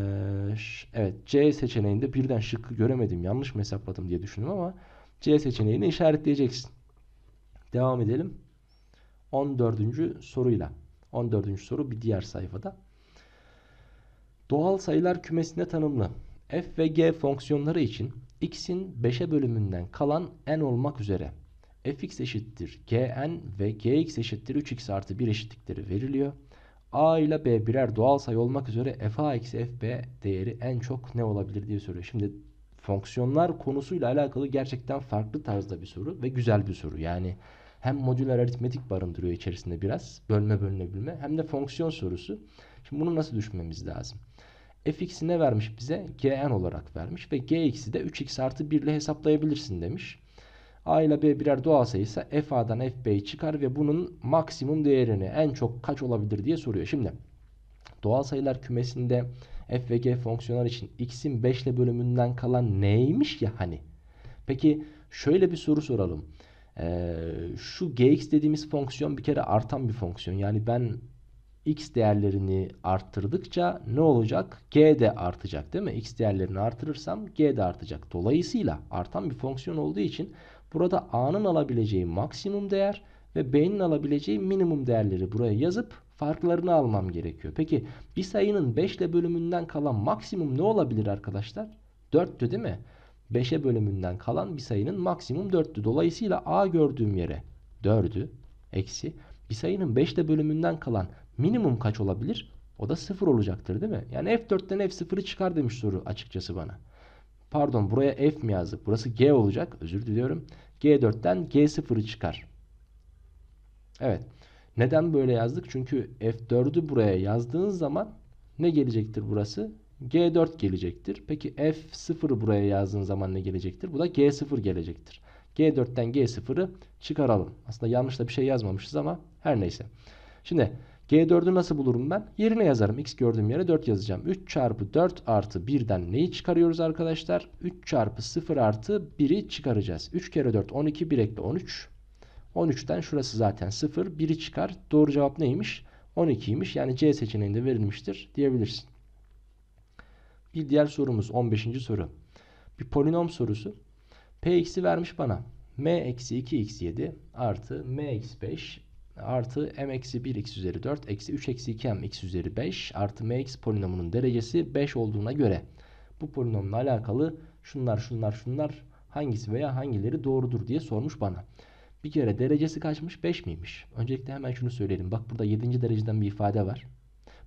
[SPEAKER 1] evet C seçeneğinde birden şıkkı göremedim. Yanlış mı hesapladım diye düşündüm ama C seçeneğini işaretleyeceksin. Devam edelim. 14. soruyla. 14. soru bir diğer sayfada. Doğal sayılar kümesine tanımlı f ve g fonksiyonları için x'in 5'e bölümünden kalan n olmak üzere fx eşittir gn ve gx eşittir 3x artı 1 eşitlikleri veriliyor. a ile b birer doğal sayı olmak üzere fa eksi fb değeri en çok ne olabilir diye soruyor. Şimdi fonksiyonlar konusuyla alakalı gerçekten farklı tarzda bir soru ve güzel bir soru. Yani hem modüler aritmetik barındırıyor içerisinde biraz bölme bölünebilme hem de fonksiyon sorusu. Şimdi bunu nasıl düşünmemiz lazım? fx'i ne vermiş bize? gn olarak vermiş ve gx'i de 3x artı 1 ile hesaplayabilirsin demiş. A ile B birer doğal sayısa f A'dan f B'yi çıkar ve bunun maksimum değerini en çok kaç olabilir diye soruyor. Şimdi doğal sayılar kümesinde f ve g fonksiyonlar için x'in 5 ile bölümünden kalan neymiş ya hani. Peki şöyle bir soru soralım. Ee, şu gx dediğimiz fonksiyon bir kere artan bir fonksiyon. Yani ben x değerlerini arttırdıkça ne olacak? g de artacak değil mi? x değerlerini artırırsam g de artacak. Dolayısıyla artan bir fonksiyon olduğu için Burada A'nın alabileceği maksimum değer ve B'nin alabileceği minimum değerleri buraya yazıp farklarını almam gerekiyor. Peki bir sayının 5 ile bölümünden kalan maksimum ne olabilir arkadaşlar? 4'tü değil mi? 5'e bölümünden kalan bir sayının maksimum 4'tü. Dolayısıyla A gördüğüm yere 4'ü eksi bir sayının 5 ile bölümünden kalan minimum kaç olabilir? O da 0 olacaktır değil mi? Yani F4'ten F0'ı çıkar demiş soru açıkçası bana. Pardon buraya F mi yazdık? Burası G olacak. Özür diliyorum. G4'ten G0'ı çıkar. Evet. Neden böyle yazdık? Çünkü F4'ü buraya yazdığınız zaman ne gelecektir burası? G4 gelecektir. Peki F0'ı buraya yazdığın zaman ne gelecektir? Bu da G0 gelecektir. G4'ten G0'ı çıkaralım. Aslında yanlışla bir şey yazmamışız ama her neyse. Şimdi G4'ü nasıl bulurum ben? Yerine yazarım. X gördüğüm yere 4 yazacağım. 3 çarpı 4 artı 1'den neyi çıkarıyoruz arkadaşlar? 3 çarpı 0 artı 1'i çıkaracağız. 3 kere 4 12 1 ekle 13. 13'ten şurası zaten 0. 1'i çıkar. Doğru cevap neymiş? 12'ymiş. Yani C seçeneğinde verilmiştir diyebilirsin. Bir diğer sorumuz 15. soru. Bir polinom sorusu. P Px'i vermiş bana. m eksi 2x7 artı m eksi 5 artı m eksi 1 x üzeri 4 eksi 3 eksi 2 m x üzeri 5 artı mx polinomunun derecesi 5 olduğuna göre bu polinomla alakalı şunlar şunlar şunlar hangisi veya hangileri doğrudur diye sormuş bana. Bir kere derecesi kaçmış 5 miymiş? Öncelikle hemen şunu söyleyelim. Bak burada 7. dereceden bir ifade var.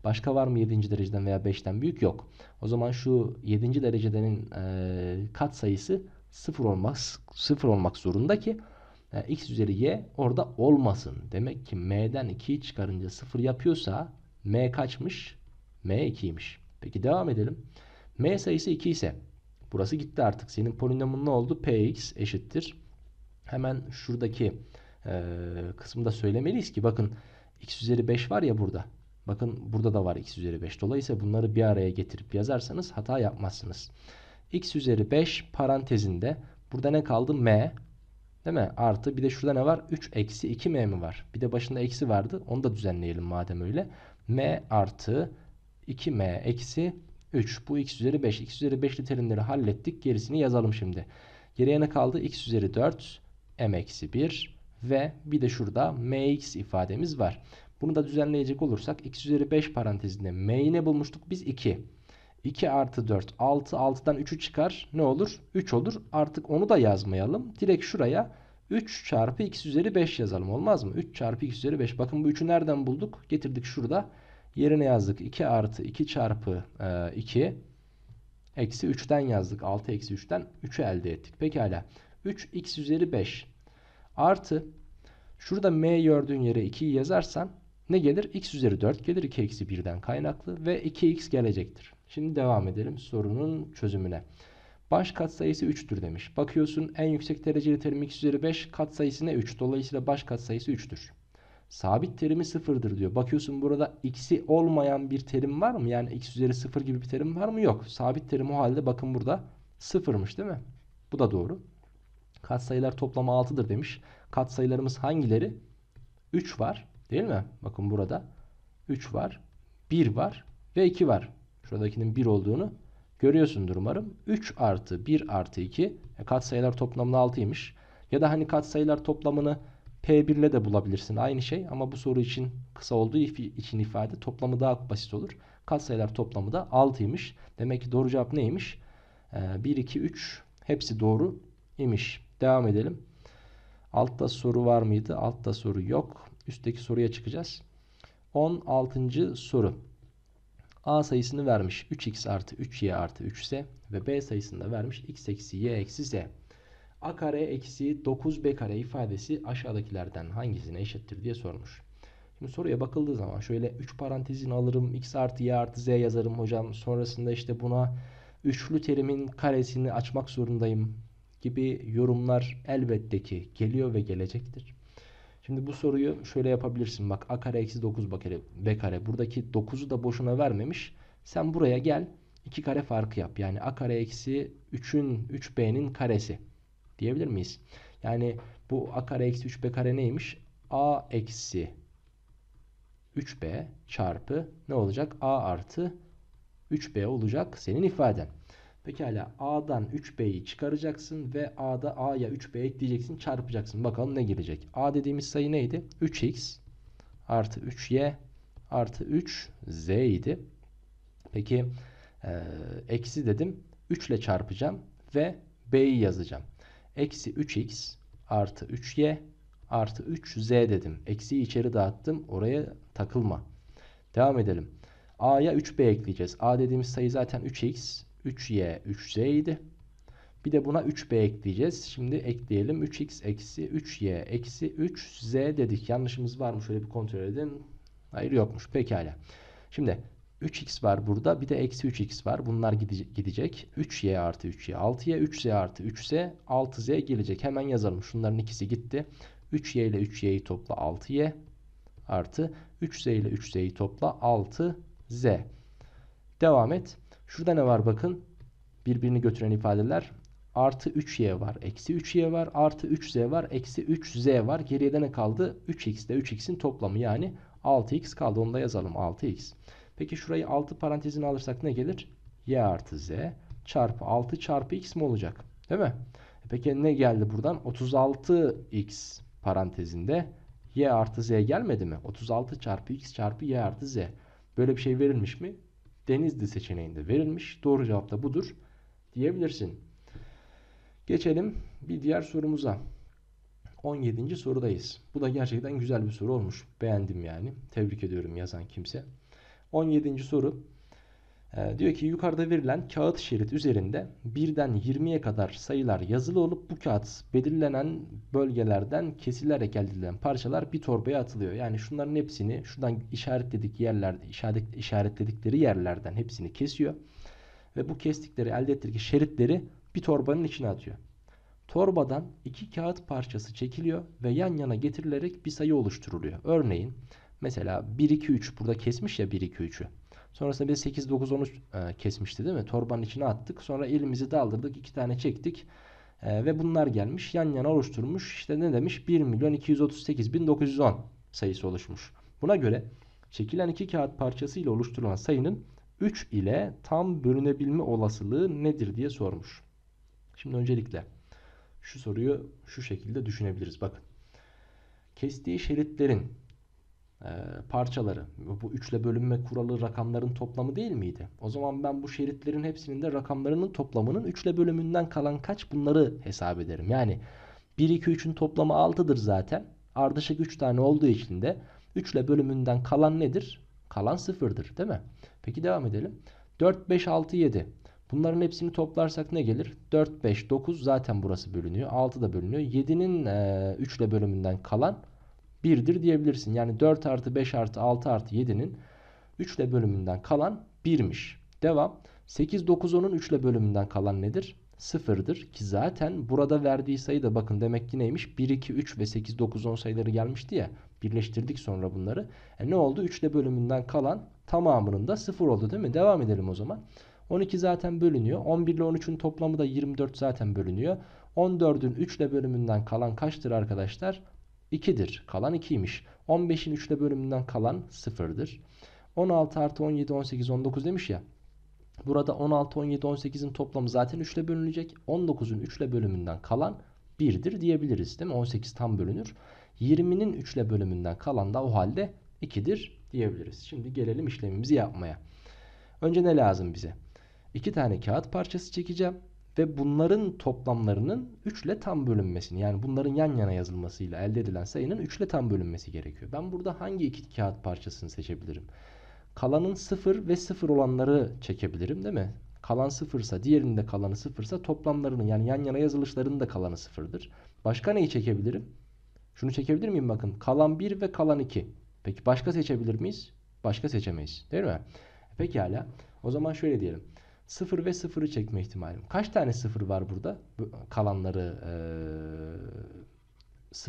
[SPEAKER 1] Başka var mı 7. dereceden veya 5'ten büyük? Yok. O zaman şu 7. derecedenin e, kat sayısı 0 olmak, 0 olmak zorunda ki x üzeri y orada olmasın. Demek ki m'den 2'yi çıkarınca 0 yapıyorsa m kaçmış? m 2'ymiş. Peki devam edelim. m sayısı 2 ise burası gitti artık. Senin polinomun ne oldu? px eşittir. Hemen şuradaki e, kısımda söylemeliyiz ki bakın x üzeri 5 var ya burada. Bakın burada da var x üzeri 5. Dolayısıyla bunları bir araya getirip yazarsanız hata yapmazsınız. x üzeri 5 parantezinde burada ne kaldı? m Değil mi? Artı bir de şurada ne var? 3 eksi 2m mi var? Bir de başında eksi vardı. Onu da düzenleyelim madem öyle. m artı 2m eksi 3. Bu x üzeri 5. x üzeri 5'li terimleri hallettik. Gerisini yazalım şimdi. Geriye ne kaldı? x üzeri 4 m eksi 1 ve bir de şurada mx ifademiz var. Bunu da düzenleyecek olursak x üzeri 5 parantezinde m'yi ne bulmuştuk? Biz 2. 2 artı 4 6 6'dan 3'ü çıkar ne olur 3 olur artık onu da yazmayalım direkt şuraya 3 çarpı x üzeri 5 yazalım olmaz mı 3 çarpı x üzeri 5 bakın bu 3'ü nereden bulduk getirdik şurada yerine yazdık 2 artı 2 çarpı e, 2 eksi 3'ten yazdık 6 eksi 3'ten 3'ü elde ettik pekala 3 x üzeri 5 artı şurada m gördüğün yere 2'yi yazarsan ne gelir? x üzeri 4 gelir 2 eksi 1'den kaynaklı ve 2x gelecektir. Şimdi devam edelim sorunun çözümüne. Baş katsayısı 3'tür demiş. Bakıyorsun en yüksek dereceli terim x üzeri 5 katsayısı ne 3. Dolayısıyla baş katsayısı 3'tür. Sabit terimi 0'dır diyor. Bakıyorsun burada x'i olmayan bir terim var mı? Yani x üzeri 0 gibi bir terim var mı? Yok. Sabit terim o halde bakın burada 0'mış değil mi? Bu da doğru. Katsayılar toplamı 6'dır demiş. Katsayılarımız hangileri? 3 var değil mi? Bakın burada 3 var, 1 var ve 2 var. Şuradakinin 1 olduğunu görüyorsundur umarım. 3 artı 1 artı 2 e, katsayılar toplamını 6'ymış. Ya da hani katsayılar toplamını P1 ile de bulabilirsin. Aynı şey ama bu soru için kısa olduğu için ifade toplamı daha basit olur. Katsayılar toplamı da 6'ymış. Demek ki doğru cevap neymiş? E, 1, 2, 3 hepsi doğru imiş. Devam edelim. Altta soru var mıydı? Altta soru yok. Üstteki soruya çıkacağız. 16. soru. A sayısını vermiş 3x artı 3y artı 3 z ve B sayısını da vermiş x eksi y eksi z. A kare eksi 9B kare ifadesi aşağıdakilerden hangisine eşittir diye sormuş. Şimdi soruya bakıldığı zaman şöyle 3 parantezini alırım x artı y artı z yazarım hocam. Sonrasında işte buna üçlü terimin karesini açmak zorundayım gibi yorumlar elbette ki geliyor ve gelecektir. Şimdi bu soruyu şöyle yapabilirsin. Bak a kare eksi 9 b kare, b kare. Buradaki 9'u da boşuna vermemiş. Sen buraya gel 2 kare farkı yap. Yani a kare eksi 3'ün 3b'nin karesi diyebilir miyiz? Yani bu a kare eksi 3b kare neymiş? a eksi 3b çarpı ne olacak? a artı 3b olacak senin ifaden. Pekala A'dan 3B'yi çıkaracaksın ve A'da A'ya 3B ekleyeceksin çarpacaksın. Bakalım ne gelecek. A dediğimiz sayı neydi? 3X artı 3Y artı 3Z idi. Peki e, eksi dedim 3 ile çarpacağım ve B'yi yazacağım. Eksi 3X artı 3Y artı 3Z dedim. Eksiyi içeri dağıttım. Oraya takılma. Devam edelim. A'ya 3B ekleyeceğiz. A dediğimiz sayı zaten 3X. 3y 3z idi. Bir de buna 3b ekleyeceğiz. Şimdi ekleyelim. 3x eksi 3y eksi 3z dedik. Yanlışımız var mı? Şöyle bir kontrol edin. Hayır yokmuş. Pekala. Şimdi 3x var burada. Bir de eksi 3x var. Bunlar gidecek. 3y artı 3y 6y. 3z artı 3z 6z gelecek. Hemen yazalım. Şunların ikisi gitti. 3y ile 3y'yi topla 6y artı 3z ile 3z'yi topla 6z. Devam et. Şurada ne var bakın. Birbirini götüren ifadeler. Artı 3y var. Eksi 3y var. Artı 3z var. Eksi 3z var. Geriye de ne kaldı? 3x de 3x'in toplamı yani 6x kaldı. Onu da yazalım 6x. Peki şurayı 6 parantezine alırsak ne gelir? y artı z çarpı 6 çarpı x mi olacak? Değil mi? E peki ne geldi buradan? 36x parantezinde y artı z gelmedi mi? 36 çarpı x çarpı y artı z. Böyle bir şey verilmiş mi? Denizli seçeneğinde verilmiş. Doğru cevap da budur diyebilirsin. Geçelim bir diğer sorumuza. 17. sorudayız. Bu da gerçekten güzel bir soru olmuş. Beğendim yani. Tebrik ediyorum yazan kimse. 17. soru ee, diyor ki yukarıda verilen kağıt şerit üzerinde 1'den 20'ye kadar sayılar yazılı olup bu kağıt belirlenen bölgelerden kesilerek elde edilen parçalar bir torbaya atılıyor. Yani şunların hepsini şuradan işaretledik yerlerde işaret, işaretledikleri yerlerden hepsini kesiyor. Ve bu kestikleri elde ettiği şeritleri bir torbanın içine atıyor. Torbadan iki kağıt parçası çekiliyor ve yan yana getirilerek bir sayı oluşturuluyor. Örneğin mesela 1 2 3 burada kesmiş ya 1 2 3'ü. Sonrasında bir 8, 9, 13 e, kesmişti değil mi? Torbanın içine attık. Sonra elimizi daldırdık. iki tane çektik. E, ve bunlar gelmiş. Yan yana oluşturmuş. İşte ne demiş? 1 milyon 238 bin 910 sayısı oluşmuş. Buna göre çekilen iki kağıt parçası ile oluşturulan sayının 3 ile tam bölünebilme olasılığı nedir diye sormuş. Şimdi öncelikle şu soruyu şu şekilde düşünebiliriz. Bakın. Kestiği şeritlerin ee, parçaları. Bu üçle bölünme kuralı rakamların toplamı değil miydi? O zaman ben bu şeritlerin hepsinin de rakamlarının toplamının üçle bölümünden kalan kaç bunları hesap ederim. Yani 1, 2, 3'ün toplamı 6'dır zaten. Ardışık 3 tane olduğu için de 3 ile bölümünden kalan nedir? Kalan 0'dır değil mi? Peki devam edelim. 4, 5, 6, 7. Bunların hepsini toplarsak ne gelir? 4, 5, 9 zaten burası bölünüyor. 6 da bölünüyor. 7'nin e, 3 ile bölümünden kalan 1'dir diyebilirsin. Yani 4 artı 5 artı 6 artı 7'nin 3 ile bölümünden kalan 1'miş. Devam. 8, 9, 10'un 3 ile bölümünden kalan nedir? 0'dır ki zaten burada verdiği sayı da bakın demek ki neymiş? 1, 2, 3 ve 8, 9, 10 sayıları gelmişti ya. Birleştirdik sonra bunları. E ne oldu? 3 ile bölümünden kalan tamamının da 0 oldu değil mi? Devam edelim o zaman. 12 zaten bölünüyor. 11 ile 13'ün toplamı da 24 zaten bölünüyor. 14'ün 3 ile bölümünden kalan kaçtır arkadaşlar? 2'dir. Kalan 2'ymiş. 15'in 3 ile bölümünden kalan 0'dır. 16 artı 17, 18, 19 demiş ya. Burada 16, 17, 18'in toplamı zaten 3 ile bölünecek. 19'un 3 ile bölümünden kalan 1'dir diyebiliriz değil mi? 18 tam bölünür. 20'nin 3 ile bölümünden kalan da o halde 2'dir diyebiliriz. Şimdi gelelim işlemimizi yapmaya. Önce ne lazım bize? 2 tane kağıt parçası çekeceğim ve bunların toplamlarının 3 ile tam bölünmesini yani bunların yan yana yazılmasıyla elde edilen sayının 3 ile tam bölünmesi gerekiyor. Ben burada hangi iki kağıt parçasını seçebilirim? Kalanın 0 ve 0 olanları çekebilirim değil mi? Kalan 0'sa diğerinde kalanı 0'sa toplamlarının yani yan yana yazılışlarının da kalanı 0'dır. Başka neyi çekebilirim? Şunu çekebilir miyim bakın? Kalan 1 ve kalan 2. Peki başka seçebilir miyiz? Başka seçemeyiz değil mi? Pekala. O zaman şöyle diyelim. 0 ve 0'ı çekme ihtimalim. Kaç tane 0 var burada? Kalanları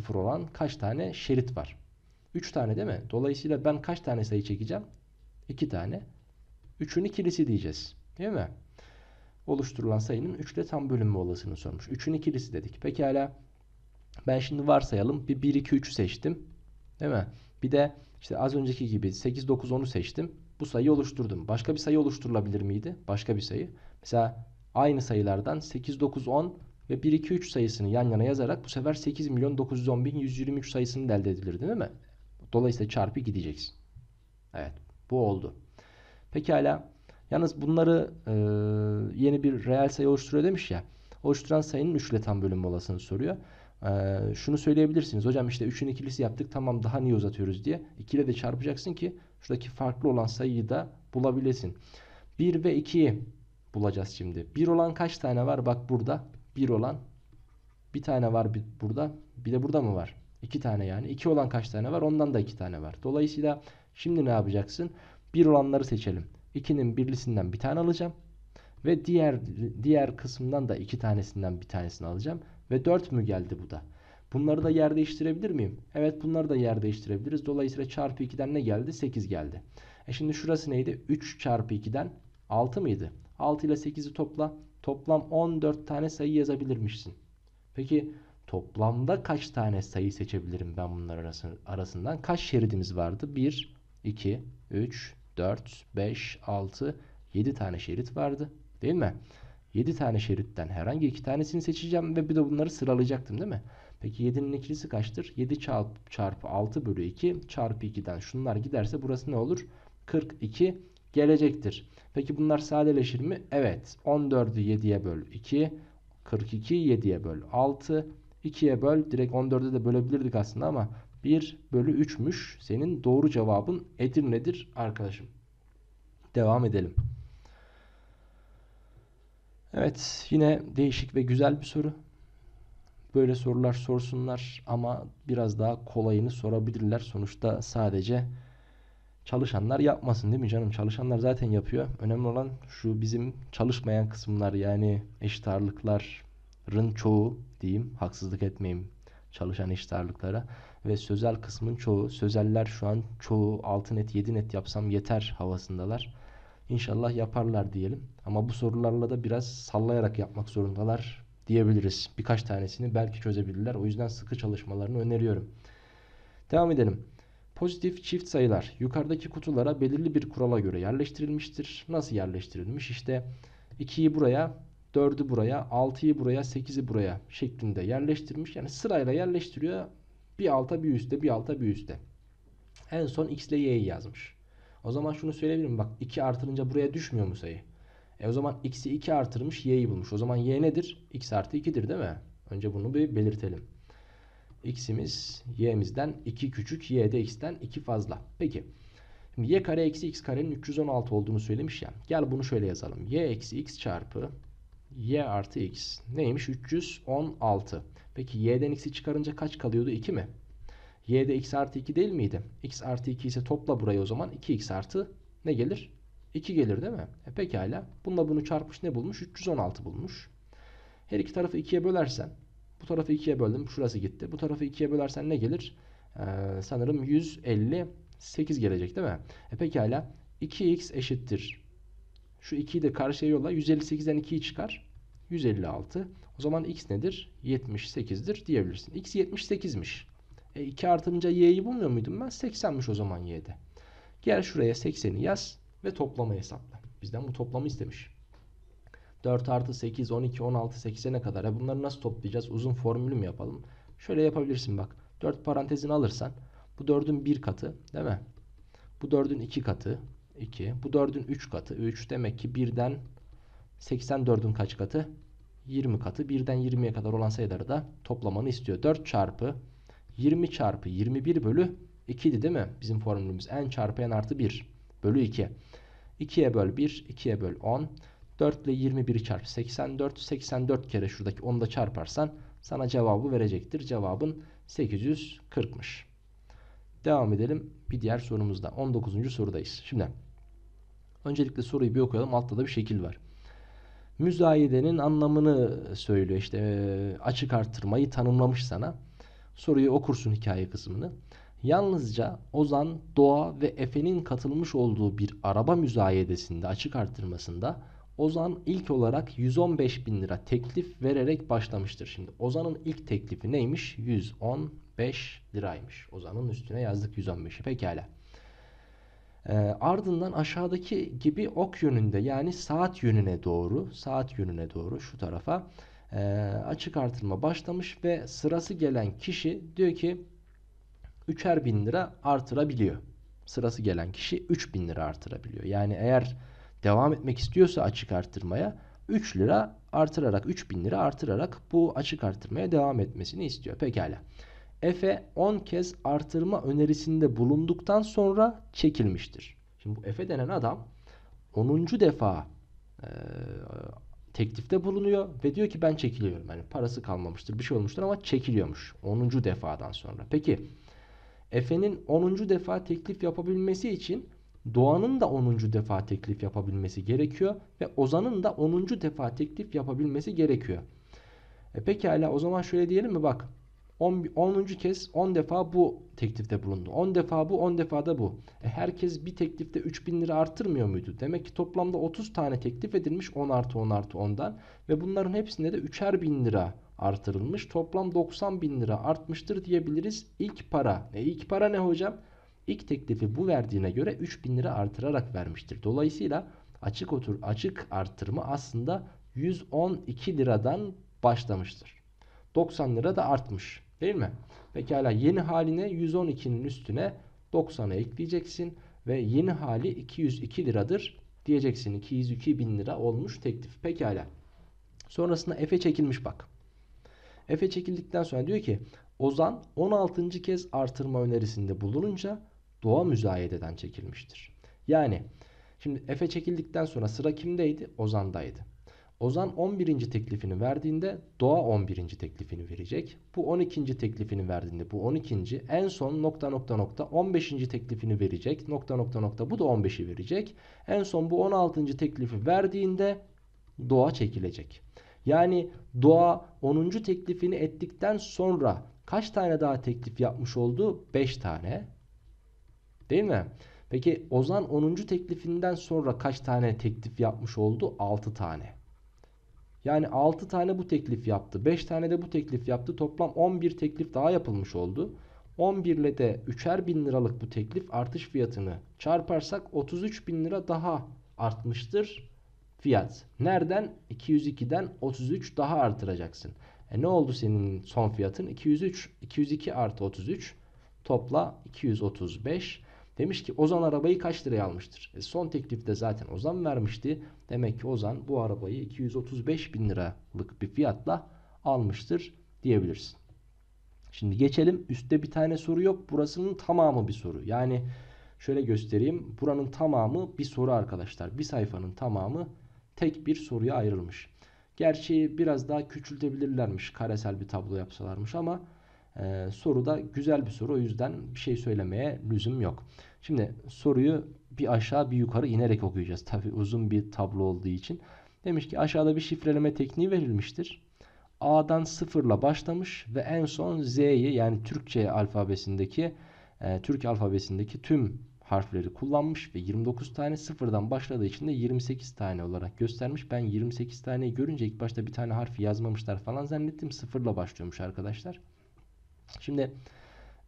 [SPEAKER 1] e, olan kaç tane şerit var? 3 tane değil mi? Dolayısıyla ben kaç tane sayı çekeceğim? 2 tane. 3'ün ikilisi diyeceğiz. Değil mi? Oluşturulan sayının 3 ile tam bölünme olasılığını sormuş. 3'ün ikilisi dedik. Pekala. Ben şimdi varsayalım bir 1, 2, 3'ü seçtim. Değil mi? Bir de işte az önceki gibi 8, 9, 10'u seçtim bu sayıyı oluşturdum. Başka bir sayı oluşturulabilir miydi? Başka bir sayı. Mesela aynı sayılardan 8, 9, 10 ve 1, 2, 3 sayısını yan yana yazarak bu sefer 8 milyon 910 bin 123 sayısını elde edilir değil mi? Dolayısıyla çarpı gideceksin. Evet bu oldu. Pekala yalnız bunları e, yeni bir reel sayı oluşturuyor demiş ya. Oluşturan sayının 3 ile tam bölüm olasılığını soruyor. E, şunu söyleyebilirsiniz. Hocam işte 3'ün ikilisi yaptık tamam daha niye uzatıyoruz diye. 2 ile de çarpacaksın ki Şuradaki farklı olan sayıyı da bulabilesin. 1 ve 2'yi bulacağız şimdi. 1 olan kaç tane var? Bak burada 1 olan bir tane var burada. Bir de burada mı var? 2 tane yani. 2 olan kaç tane var? Ondan da 2 tane var. Dolayısıyla şimdi ne yapacaksın? 1 olanları seçelim. 2'nin birlisinden bir tane alacağım. Ve diğer diğer kısımdan da 2 tanesinden bir tanesini alacağım. Ve 4 mü geldi bu da? Bunları da yer değiştirebilir miyim? Evet bunları da yer değiştirebiliriz. Dolayısıyla çarpı 2'den ne geldi? 8 geldi. E şimdi şurası neydi? 3 çarpı 2'den 6 mıydı? 6 ile 8'i topla. Toplam 14 tane sayı yazabilirmişsin. Peki toplamda kaç tane sayı seçebilirim ben bunlar arasından? Kaç şeridimiz vardı? 1, 2, 3, 4, 5, 6, 7 tane şerit vardı. Değil mi? 7 tane şeritten herhangi 2 tanesini seçeceğim ve bir de bunları sıralayacaktım değil mi? Peki 7'nin ikilisi kaçtır? 7 çarp, çarpı 6 bölü 2 çarpı 2'den şunlar giderse burası ne olur? 42 gelecektir. Peki bunlar sadeleşir mi? Evet. 14'ü 7'ye böl 2. 42'yi 7'ye böl 6. 2'ye böl. Direkt 14'e de bölebilirdik aslında ama 1 bölü 3'müş. Senin doğru cevabın Edirne'dir arkadaşım. Devam edelim. Evet yine değişik ve güzel bir soru böyle sorular sorsunlar ama biraz daha kolayını sorabilirler. Sonuçta sadece çalışanlar yapmasın değil mi canım? Çalışanlar zaten yapıyor. Önemli olan şu bizim çalışmayan kısımlar yani eşit ağırlıkların çoğu diyeyim. Haksızlık etmeyeyim çalışan eşit ağırlıklara. Ve sözel kısmın çoğu, sözeller şu an çoğu 6 net 7 net yapsam yeter havasındalar. İnşallah yaparlar diyelim. Ama bu sorularla da biraz sallayarak yapmak zorundalar diyebiliriz. Birkaç tanesini belki çözebilirler. O yüzden sıkı çalışmalarını öneriyorum. Devam edelim. Pozitif çift sayılar yukarıdaki kutulara belirli bir kurala göre yerleştirilmiştir. Nasıl yerleştirilmiş? İşte 2'yi buraya, 4'ü buraya, 6'yı buraya, 8'i buraya şeklinde yerleştirmiş. Yani sırayla yerleştiriyor. Bir alta bir üstte, bir alta bir üstte. En son x ile y'yi yazmış. O zaman şunu söyleyebilirim. Bak 2 artırınca buraya düşmüyor mu sayı? E o zaman x'i 2 artırmış y'yi bulmuş. O zaman y nedir? x artı 2'dir değil mi? Önce bunu bir belirtelim. x'imiz y'mizden 2 küçük y de x'ten 2 fazla. Peki. Şimdi y kare eksi x karenin 316 olduğunu söylemiş ya. Gel bunu şöyle yazalım. y eksi x çarpı y artı x neymiş? 316. Peki y'den x'i çıkarınca kaç kalıyordu? 2 mi? y'de x artı 2 değil miydi? x artı 2 ise topla burayı o zaman. 2x artı ne gelir? 2 gelir değil mi? E pekala. Bununla bunu çarpmış ne bulmuş? 316 bulmuş. Her iki tarafı 2'ye bölersen bu tarafı 2'ye böldüm. Şurası gitti. Bu tarafı 2'ye bölersen ne gelir? Ee, sanırım 158 gelecek değil mi? E pekala. 2x eşittir. Şu 2'yi de karşıya yolla. 158'den 2'yi çıkar. 156. O zaman x nedir? 78'dir diyebilirsin. x 78'miş. E 2 artınca y'yi bulmuyor muydum ben? 80'miş o zaman y'de. Gel şuraya 80'i yaz ve toplama hesapla. Bizden bu toplamı istemiş. 4 artı 8, 12, 16, 8'e ne kadar? E bunları nasıl toplayacağız? Uzun formülü mü yapalım? Şöyle yapabilirsin bak. 4 parantezini alırsan bu 4'ün 1 katı değil mi? Bu 4'ün 2 katı 2. Bu 4'ün 3 katı 3. Demek ki 1'den 84'ün kaç katı? 20 katı. 1'den 20'ye kadar olan sayıları da toplamanı istiyor. 4 çarpı 20 çarpı 21 bölü 2'di değil mi? Bizim formülümüz n çarpı n artı 1 bölü 2. 2'ye böl 1, 2'ye böl 10. 4 ile 21 çarp 84. 84 kere şuradaki 10'u da çarparsan sana cevabı verecektir. Cevabın 840'mış. Devam edelim bir diğer sorumuzda. 19. sorudayız. Şimdi öncelikle soruyu bir okuyalım. Altta da bir şekil var. Müzayedenin anlamını söylüyor. İşte e, açık artırmayı tanımlamış sana. Soruyu okursun hikaye kısmını. Yalnızca Ozan, Doğa ve Efe'nin katılmış olduğu bir araba müzayedesinde açık artırmasında Ozan ilk olarak 115 bin lira teklif vererek başlamıştır. Şimdi Ozan'ın ilk teklifi neymiş? 115 liraymış. Ozan'ın üstüne yazdık 115'i pekala. E, ardından aşağıdaki gibi ok yönünde yani saat yönüne doğru saat yönüne doğru şu tarafa e, açık artırma başlamış ve sırası gelen kişi diyor ki 3'er bin lira artırabiliyor. Sırası gelen kişi 3 bin lira artırabiliyor. Yani eğer devam etmek istiyorsa açık artırmaya 3 lira artırarak 3 bin lira artırarak bu açık artırmaya devam etmesini istiyor. Pekala. Efe 10 kez artırma önerisinde bulunduktan sonra çekilmiştir. Şimdi bu Efe denen adam 10. defa e, teklifte bulunuyor ve diyor ki ben çekiliyorum. Yani parası kalmamıştır bir şey olmuştur ama çekiliyormuş 10. defadan sonra. Peki Efe'nin 10. defa teklif yapabilmesi için Doğan'ın da 10. defa teklif yapabilmesi gerekiyor ve Ozan'ın da 10. defa teklif yapabilmesi gerekiyor. E pekala o zaman şöyle diyelim mi bak 10. 10. kez 10 defa bu teklifte bulundu. 10 defa bu 10 defa da bu. E herkes bir teklifte 3000 lira artırmıyor muydu? Demek ki toplamda 30 tane teklif edilmiş 10 artı 10 artı 10'dan ve bunların hepsinde de 3'er bin lira artırılmış. Toplam 90 bin lira artmıştır diyebiliriz. İlk para. E ilk para ne hocam? İlk teklifi bu verdiğine göre 3 bin lira artırarak vermiştir. Dolayısıyla açık otur açık artırma aslında 112 liradan başlamıştır. 90 lira da artmış değil mi? Pekala yeni haline 112'nin üstüne 90'a ekleyeceksin ve yeni hali 202 liradır diyeceksin. 202 bin lira olmuş teklif. Pekala. Sonrasında F'e çekilmiş bak. Efe çekildikten sonra diyor ki Ozan 16. kez artırma önerisinde bulununca doğa müzayededen çekilmiştir. Yani şimdi Efe çekildikten sonra sıra kimdeydi? Ozan'daydı. Ozan 11. teklifini verdiğinde doğa 11. teklifini verecek. Bu 12. teklifini verdiğinde bu 12. En son nokta nokta nokta 15. teklifini verecek. Nokta nokta nokta bu da 15'i verecek. En son bu 16. teklifi verdiğinde doğa çekilecek. Yani doğa 10. teklifini ettikten sonra kaç tane daha teklif yapmış oldu? 5 tane. Değil mi? Peki Ozan 10. teklifinden sonra kaç tane teklif yapmış oldu? 6 tane. Yani 6 tane bu teklif yaptı. 5 tane de bu teklif yaptı. Toplam 11 teklif daha yapılmış oldu. 11 ile de 3'er bin liralık bu teklif artış fiyatını çarparsak 33 bin lira daha artmıştır fiyat. Nereden? 202'den 33 daha artıracaksın. E ne oldu senin son fiyatın? 203, 202 artı 33 topla 235. Demiş ki Ozan arabayı kaç liraya almıştır? E son teklifte zaten Ozan vermişti. Demek ki Ozan bu arabayı 235 bin liralık bir fiyatla almıştır diyebilirsin. Şimdi geçelim. Üstte bir tane soru yok. Burasının tamamı bir soru. Yani şöyle göstereyim. Buranın tamamı bir soru arkadaşlar. Bir sayfanın tamamı tek bir soruya ayrılmış. Gerçi biraz daha küçültebilirlermiş karesel bir tablo yapsalarmış ama e, soru da güzel bir soru. O yüzden bir şey söylemeye lüzum yok. Şimdi soruyu bir aşağı bir yukarı inerek okuyacağız. Tabi uzun bir tablo olduğu için. Demiş ki aşağıda bir şifreleme tekniği verilmiştir. A'dan sıfırla başlamış ve en son Z'yi yani Türkçe alfabesindeki e, Türk alfabesindeki tüm harfleri kullanmış ve 29 tane sıfırdan başladığı için de 28 tane olarak göstermiş. Ben 28 taneyi görünce ilk başta bir tane harfi yazmamışlar falan zannettim. Sıfırla başlıyormuş arkadaşlar. Şimdi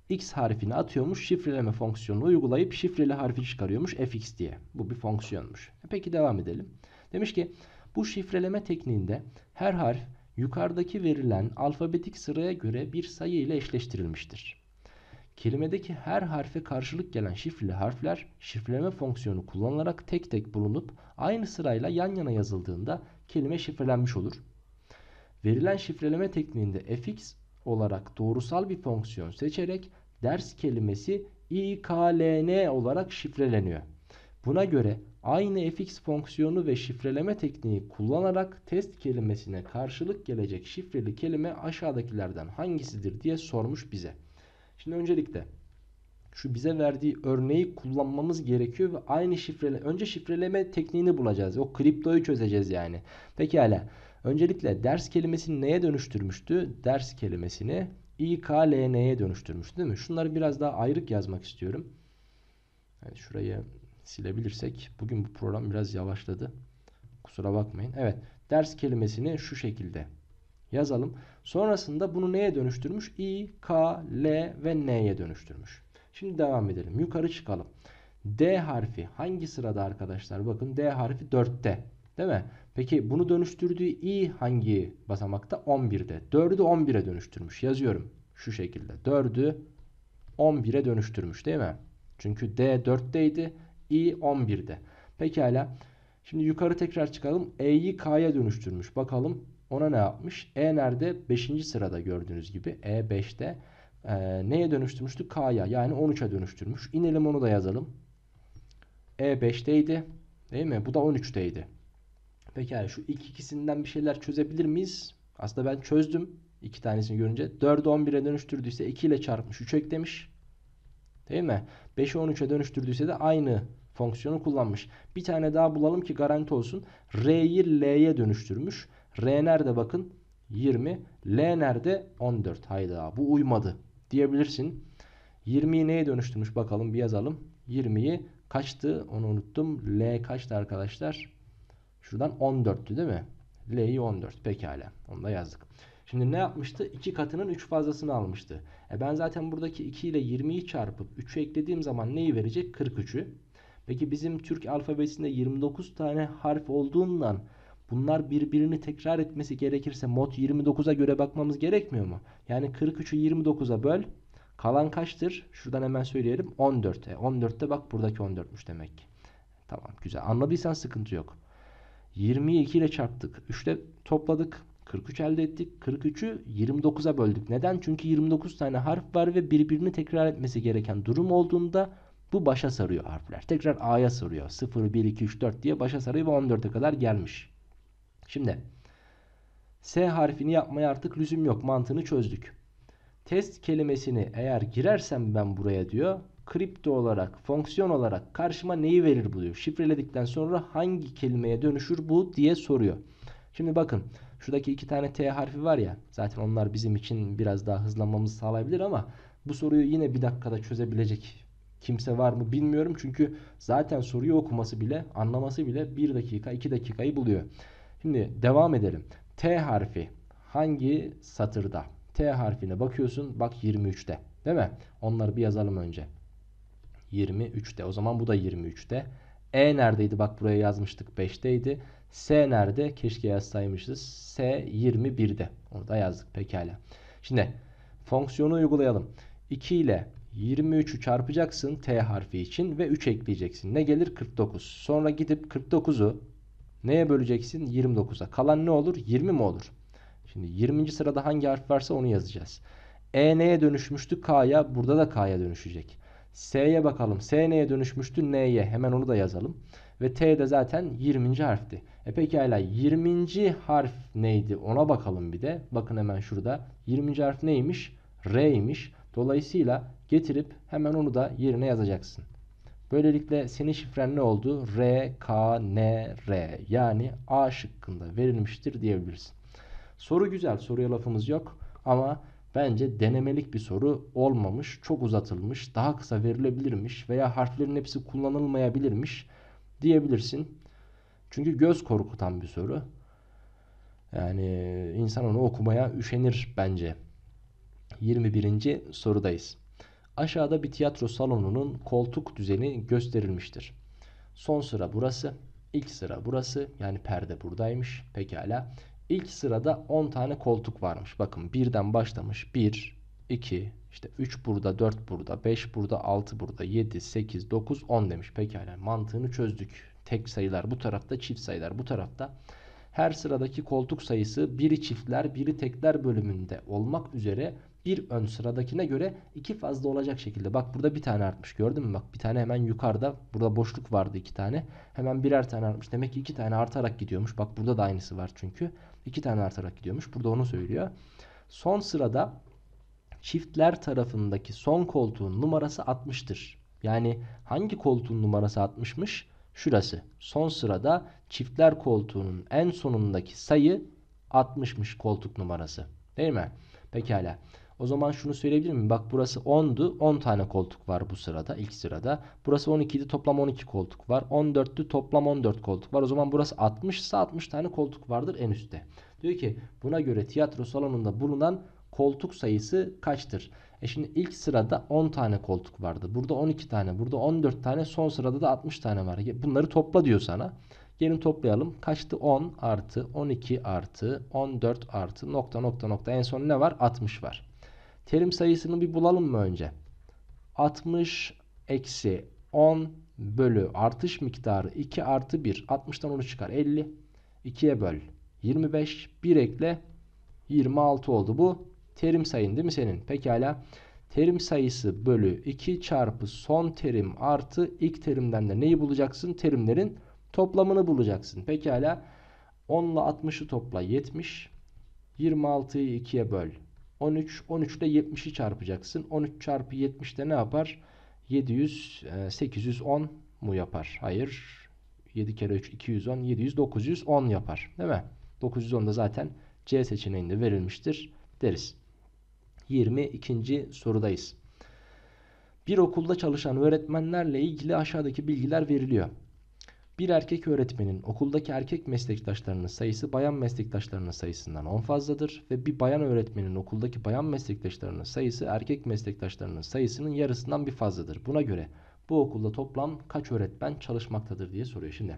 [SPEAKER 1] x harfini atıyormuş. Şifreleme fonksiyonunu uygulayıp şifreli harfi çıkarıyormuş fx diye. Bu bir fonksiyonmuş. E peki devam edelim. Demiş ki bu şifreleme tekniğinde her harf yukarıdaki verilen alfabetik sıraya göre bir sayı ile eşleştirilmiştir. Kelimedeki her harfe karşılık gelen şifreli harfler şifreleme fonksiyonu kullanılarak tek tek bulunup aynı sırayla yan yana yazıldığında kelime şifrelenmiş olur. Verilen şifreleme tekniğinde fx olarak doğrusal bir fonksiyon seçerek ders kelimesi ikln olarak şifreleniyor. Buna göre aynı fx fonksiyonu ve şifreleme tekniği kullanarak test kelimesine karşılık gelecek şifreli kelime aşağıdakilerden hangisidir diye sormuş bize. Şimdi öncelikle şu bize verdiği örneği kullanmamız gerekiyor ve aynı şifrele önce şifreleme tekniğini bulacağız. O kriptoyu çözeceğiz yani. Pekala. Öncelikle ders kelimesini neye dönüştürmüştü? Ders kelimesini İKLN'ye dönüştürmüştü değil mi? Şunları biraz daha ayrık yazmak istiyorum. Yani şurayı silebilirsek. Bugün bu program biraz yavaşladı. Kusura bakmayın. Evet. Ders kelimesini şu şekilde yazalım. Sonrasında bunu neye dönüştürmüş? I, K, L ve N'ye dönüştürmüş. Şimdi devam edelim. Yukarı çıkalım. D harfi hangi sırada arkadaşlar? Bakın D harfi 4'te. Değil mi? Peki bunu dönüştürdüğü i hangi basamakta? 11'de. 4'ü 11'e dönüştürmüş. Yazıyorum şu şekilde. 4'ü 11'e dönüştürmüş değil mi? Çünkü D 4'teydi. i 11'de. Pekala. Şimdi yukarı tekrar çıkalım. E'yi K'ya dönüştürmüş. Bakalım ona ne yapmış? E nerede? 5. sırada gördüğünüz gibi E5'te e, neye dönüştürmüştü? K'ya yani 13'e dönüştürmüş. İnelim onu da yazalım. E5'teydi. Değil mi? Bu da 13'teydi. Pekala şu ilk ikisinden bir şeyler çözebilir miyiz? Aslında ben çözdüm. iki tanesini görünce. 4'ü 11'e dönüştürdüyse 2 ile çarpmış 3 eklemiş. Değil mi? 5'i 13'e dönüştürdüyse de aynı fonksiyonu kullanmış. Bir tane daha bulalım ki garanti olsun. R'yi L'ye dönüştürmüş. R nerede bakın? 20. L nerede? 14. Hayda bu uymadı diyebilirsin. 20'yi neye dönüştürmüş bakalım bir yazalım. 20'yi kaçtı onu unuttum. L kaçtı arkadaşlar? Şuradan 14'tü değil mi? L'yi 14 pekala onu da yazdık. Şimdi ne yapmıştı? 2 katının 3 fazlasını almıştı. E ben zaten buradaki 2 ile 20'yi çarpıp 3'ü eklediğim zaman neyi verecek? 43'ü. Peki bizim Türk alfabesinde 29 tane harf olduğundan Bunlar birbirini tekrar etmesi gerekirse mod 29'a göre bakmamız gerekmiyor mu? Yani 43'ü 29'a böl. Kalan kaçtır? Şuradan hemen söyleyelim. 14. E 14'te bak buradaki 14'müş demek ki. Tamam güzel. Anladıysan sıkıntı yok. 22 ile çarptık. 3'te topladık. 43 elde ettik. 43'ü 29'a böldük. Neden? Çünkü 29 tane harf var ve birbirini tekrar etmesi gereken durum olduğunda bu başa sarıyor harfler. Tekrar A'ya sarıyor. 0, 1, 2, 3, 4 diye başa sarıyor ve 14'e kadar gelmiş. Şimdi S harfini yapmaya artık lüzum yok. Mantığını çözdük. Test kelimesini eğer girersem ben buraya diyor kripto olarak, fonksiyon olarak karşıma neyi verir bu diyor. Şifreledikten sonra hangi kelimeye dönüşür bu diye soruyor. Şimdi bakın şuradaki iki tane T harfi var ya zaten onlar bizim için biraz daha hızlanmamızı sağlayabilir ama bu soruyu yine bir dakikada çözebilecek kimse var mı bilmiyorum. Çünkü zaten soruyu okuması bile anlaması bile bir dakika iki dakikayı buluyor. Şimdi devam edelim. T harfi hangi satırda? T harfine bakıyorsun. Bak 23'te. Değil mi? Onları bir yazalım önce. 23'te. O zaman bu da 23'te. E neredeydi? Bak buraya yazmıştık 5'teydi. S nerede? Keşke yazsaymışız. S 21'de. Onu da yazdık. Pekala. Şimdi fonksiyonu uygulayalım. 2 ile 23'ü çarpacaksın T harfi için ve 3 ekleyeceksin. Ne gelir? 49. Sonra gidip 49'u Neye böleceksin? 29'a. Kalan ne olur? 20 mi olur? Şimdi 20. sırada hangi harf varsa onu yazacağız. E neye dönüşmüştü? K'ya. Burada da K'ya dönüşecek. S'ye bakalım. S neye dönüşmüştü? N'ye. Hemen onu da yazalım. Ve T de zaten 20. harfti. E peki hala 20. harf neydi? Ona bakalım bir de. Bakın hemen şurada. 20. harf neymiş? R'ymiş. Dolayısıyla getirip hemen onu da yerine yazacaksın. Böylelikle senin şifren ne oldu? R, K, N, R. Yani A şıkkında verilmiştir diyebilirsin. Soru güzel. Soruya lafımız yok. Ama bence denemelik bir soru olmamış. Çok uzatılmış. Daha kısa verilebilirmiş. Veya harflerin hepsi kullanılmayabilirmiş diyebilirsin. Çünkü göz korkutan bir soru. Yani insan onu okumaya üşenir bence. 21. sorudayız. Aşağıda bir tiyatro salonunun koltuk düzeni gösterilmiştir. Son sıra burası, ilk sıra burası yani perde buradaymış pekala. İlk sırada 10 tane koltuk varmış. Bakın birden başlamış 1, 2, işte 3 burada, 4 burada, 5 burada, 6 burada, 7, 8, 9, 10 demiş. Pekala mantığını çözdük. Tek sayılar bu tarafta, çift sayılar bu tarafta. Her sıradaki koltuk sayısı biri çiftler, biri tekler bölümünde olmak üzere bir ön sıradakine göre iki fazla olacak şekilde. Bak burada bir tane artmış gördün mü? Bak bir tane hemen yukarıda. Burada boşluk vardı iki tane. Hemen birer tane artmış. Demek ki iki tane artarak gidiyormuş. Bak burada da aynısı var çünkü. iki tane artarak gidiyormuş. Burada onu söylüyor. Son sırada çiftler tarafındaki son koltuğun numarası 60'tır. Yani hangi koltuğun numarası 60'mış? Şurası. Son sırada çiftler koltuğunun en sonundaki sayı 60'mış koltuk numarası. Değil mi? Pekala. O zaman şunu söyleyebilir miyim? Bak burası 10'du. 10 tane koltuk var bu sırada. ilk sırada. Burası 12'di. Toplam 12 koltuk var. 14'tü. Toplam 14 koltuk var. O zaman burası 60 ise 60 tane koltuk vardır en üstte. Diyor ki buna göre tiyatro salonunda bulunan koltuk sayısı kaçtır? E şimdi ilk sırada 10 tane koltuk vardı. Burada 12 tane, burada 14 tane, son sırada da 60 tane var. Bunları topla diyor sana. Gelin toplayalım. Kaçtı? 10 artı 12 artı 14 artı nokta nokta nokta. En son ne var? 60 var. Terim sayısını bir bulalım mı önce? 60 eksi 10 bölü artış miktarı 2 artı 1. 60'tan 10'u çıkar 50. 2'ye böl 25. 1 ekle 26 oldu. Bu terim sayın değil mi senin? Pekala. Terim sayısı bölü 2 çarpı son terim artı ilk terimden de neyi bulacaksın? Terimlerin toplamını bulacaksın. Pekala. 10 ile 60'ı topla 70. 26'yı 2'ye böl 13, 13 ile 70'i çarpacaksın. 13 çarpı 70 de ne yapar? 700, 810 e, mu yapar? Hayır. 7 kere 3, 210, 700, 910 yapar. Değil mi? 910 da zaten C seçeneğinde verilmiştir deriz. 22. sorudayız. Bir okulda çalışan öğretmenlerle ilgili aşağıdaki bilgiler veriliyor. Bir erkek öğretmenin okuldaki erkek meslektaşlarının sayısı bayan meslektaşlarının sayısından 10 fazladır ve bir bayan öğretmenin okuldaki bayan meslektaşlarının sayısı erkek meslektaşlarının sayısının yarısından bir fazladır. Buna göre bu okulda toplam kaç öğretmen çalışmaktadır diye soruyor şimdi.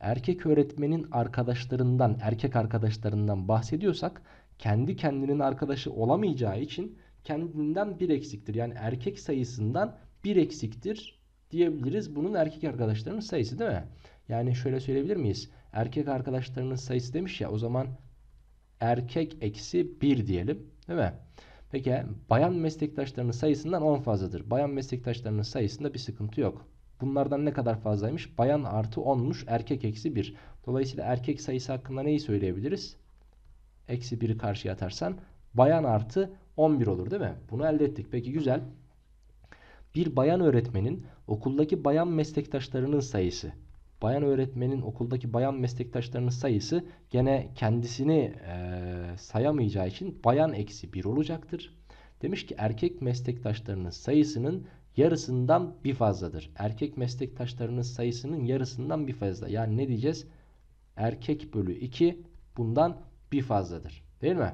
[SPEAKER 1] Erkek öğretmenin arkadaşlarından, erkek arkadaşlarından bahsediyorsak kendi kendinin arkadaşı olamayacağı için kendinden bir eksiktir. Yani erkek sayısından bir eksiktir diyebiliriz. Bunun erkek arkadaşlarının sayısı değil mi? Yani şöyle söyleyebilir miyiz? Erkek arkadaşlarının sayısı demiş ya o zaman erkek eksi 1 diyelim değil mi? Peki bayan meslektaşlarının sayısından 10 fazladır. Bayan meslektaşlarının sayısında bir sıkıntı yok. Bunlardan ne kadar fazlaymış? Bayan artı 10'muş erkek eksi 1. Dolayısıyla erkek sayısı hakkında neyi söyleyebiliriz? Eksi 1'i karşıya atarsan bayan artı 11 olur değil mi? Bunu elde ettik. Peki güzel. Bir bayan öğretmenin okuldaki bayan meslektaşlarının sayısı. Bayan öğretmenin okuldaki bayan meslektaşlarının sayısı gene kendisini e, sayamayacağı için bayan eksi bir olacaktır. Demiş ki erkek meslektaşlarının sayısının yarısından bir fazladır. Erkek meslektaşlarının sayısının yarısından bir fazla. Yani ne diyeceğiz? Erkek bölü 2 bundan bir fazladır. Değil mi?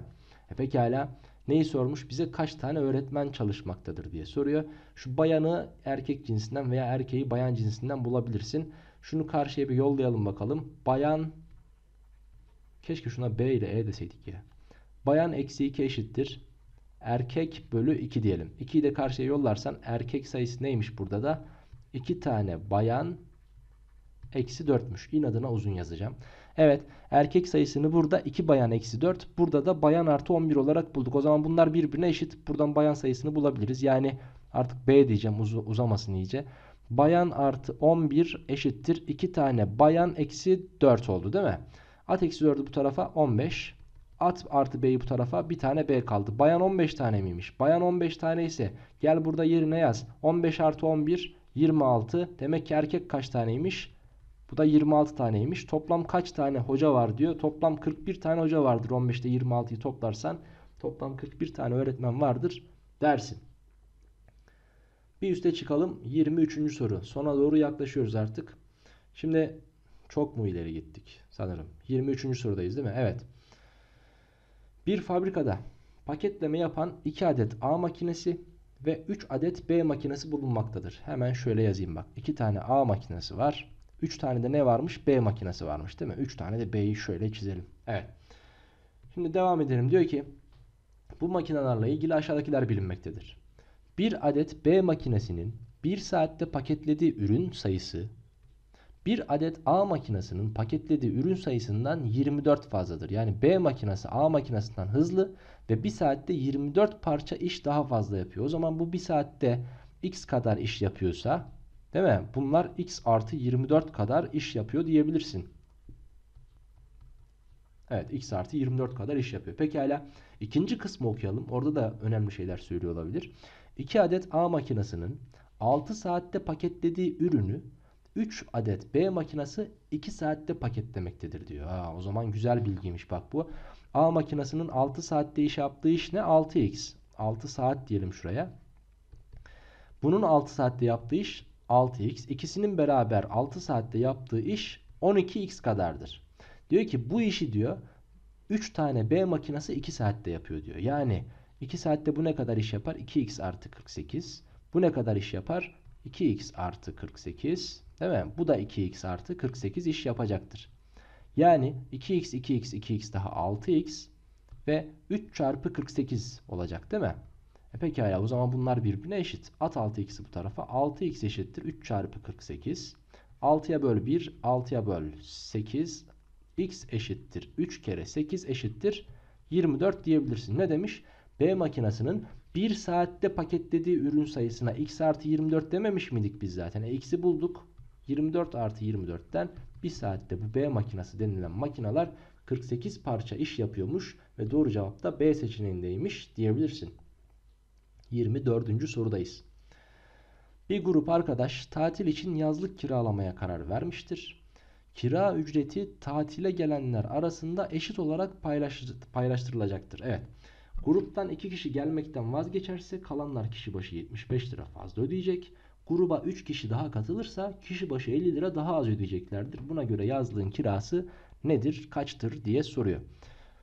[SPEAKER 1] E pekala Neyi sormuş? Bize kaç tane öğretmen çalışmaktadır diye soruyor. Şu bayanı erkek cinsinden veya erkeği bayan cinsinden bulabilirsin. Şunu karşıya bir yollayalım bakalım. Bayan keşke şuna B ile E deseydik ya. Bayan eksi 2 eşittir. Erkek bölü 2 diyelim. 2'yi de karşıya yollarsan erkek sayısı neymiş burada da? 2 tane bayan eksi 4'müş. İnadına uzun yazacağım. Evet erkek sayısını burada 2 bayan eksi 4. Burada da bayan artı 11 olarak bulduk. O zaman bunlar birbirine eşit. Buradan bayan sayısını bulabiliriz. Yani artık B diyeceğim uz uzamasın iyice. Bayan artı 11 eşittir. 2 tane bayan eksi 4 oldu değil mi? At eksi 4'ü bu tarafa 15. At artı B'yi bu tarafa bir tane B kaldı. Bayan 15 tane miymiş? Bayan 15 tane ise gel burada yerine yaz. 15 artı 11 26. Demek ki erkek kaç taneymiş? Bu da 26 taneymiş. Toplam kaç tane hoca var diyor. Toplam 41 tane hoca vardır. 15'te 26'yı toplarsan toplam 41 tane öğretmen vardır dersin. Bir üste çıkalım. 23. soru. Sona doğru yaklaşıyoruz artık. Şimdi çok mu ileri gittik sanırım. 23. sorudayız değil mi? Evet. Bir fabrikada paketleme yapan 2 adet A makinesi ve 3 adet B makinesi bulunmaktadır. Hemen şöyle yazayım bak. 2 tane A makinesi var. 3 tane de ne varmış? B makinesi varmış değil mi? 3 tane de B'yi şöyle çizelim. Evet. Şimdi devam edelim. Diyor ki bu makinelerle ilgili aşağıdakiler bilinmektedir. Bir adet B makinesinin bir saatte paketlediği ürün sayısı bir adet A makinesinin paketlediği ürün sayısından 24 fazladır. Yani B makinesi A makinesinden hızlı ve bir saatte 24 parça iş daha fazla yapıyor. O zaman bu bir saatte X kadar iş yapıyorsa Değil mi? Bunlar x artı 24 kadar iş yapıyor diyebilirsin. Evet x artı 24 kadar iş yapıyor. Pekala ikinci kısmı okuyalım. Orada da önemli şeyler söylüyor olabilir. 2 adet A makinesinin 6 saatte paketlediği ürünü 3 adet B makinesi 2 saatte paketlemektedir diyor. Ha, o zaman güzel bilgiymiş bak bu. A makinesinin 6 saatte iş yaptığı iş ne? 6x. 6 saat diyelim şuraya. Bunun 6 saatte yaptığı iş 6x. ikisinin beraber 6 saatte yaptığı iş 12x kadardır. Diyor ki bu işi diyor 3 tane B makinesi 2 saatte yapıyor diyor. Yani 2 saatte bu ne kadar iş yapar? 2x artı 48. Bu ne kadar iş yapar? 2x artı 48. Değil mi? Bu da 2x artı 48 iş yapacaktır. Yani 2x 2x 2x daha 6x ve 3 çarpı 48 olacak değil mi? E pekala o zaman bunlar birbirine eşit. At 6x'i bu tarafa. 6x eşittir 3 çarpı 48. 6'ya böl 1, 6'ya böl 8. x eşittir 3 kere 8 eşittir 24 diyebilirsin. Ne demiş? B makinesinin 1 saatte paketlediği ürün sayısına x artı 24 dememiş miydik biz zaten? E, x'i bulduk. 24 artı 24'ten 1 saatte bu B makinesi denilen makineler 48 parça iş yapıyormuş ve doğru cevap da B seçeneğindeymiş diyebilirsin. 24. sorudayız. Bir grup arkadaş tatil için yazlık kiralamaya karar vermiştir. Kira ücreti tatile gelenler arasında eşit olarak paylaştırılacaktır. Evet. Gruptan 2 kişi gelmekten vazgeçerse kalanlar kişi başı 75 lira fazla ödeyecek. Gruba 3 kişi daha katılırsa kişi başı 50 lira daha az ödeyeceklerdir. Buna göre yazlığın kirası nedir, kaçtır diye soruyor.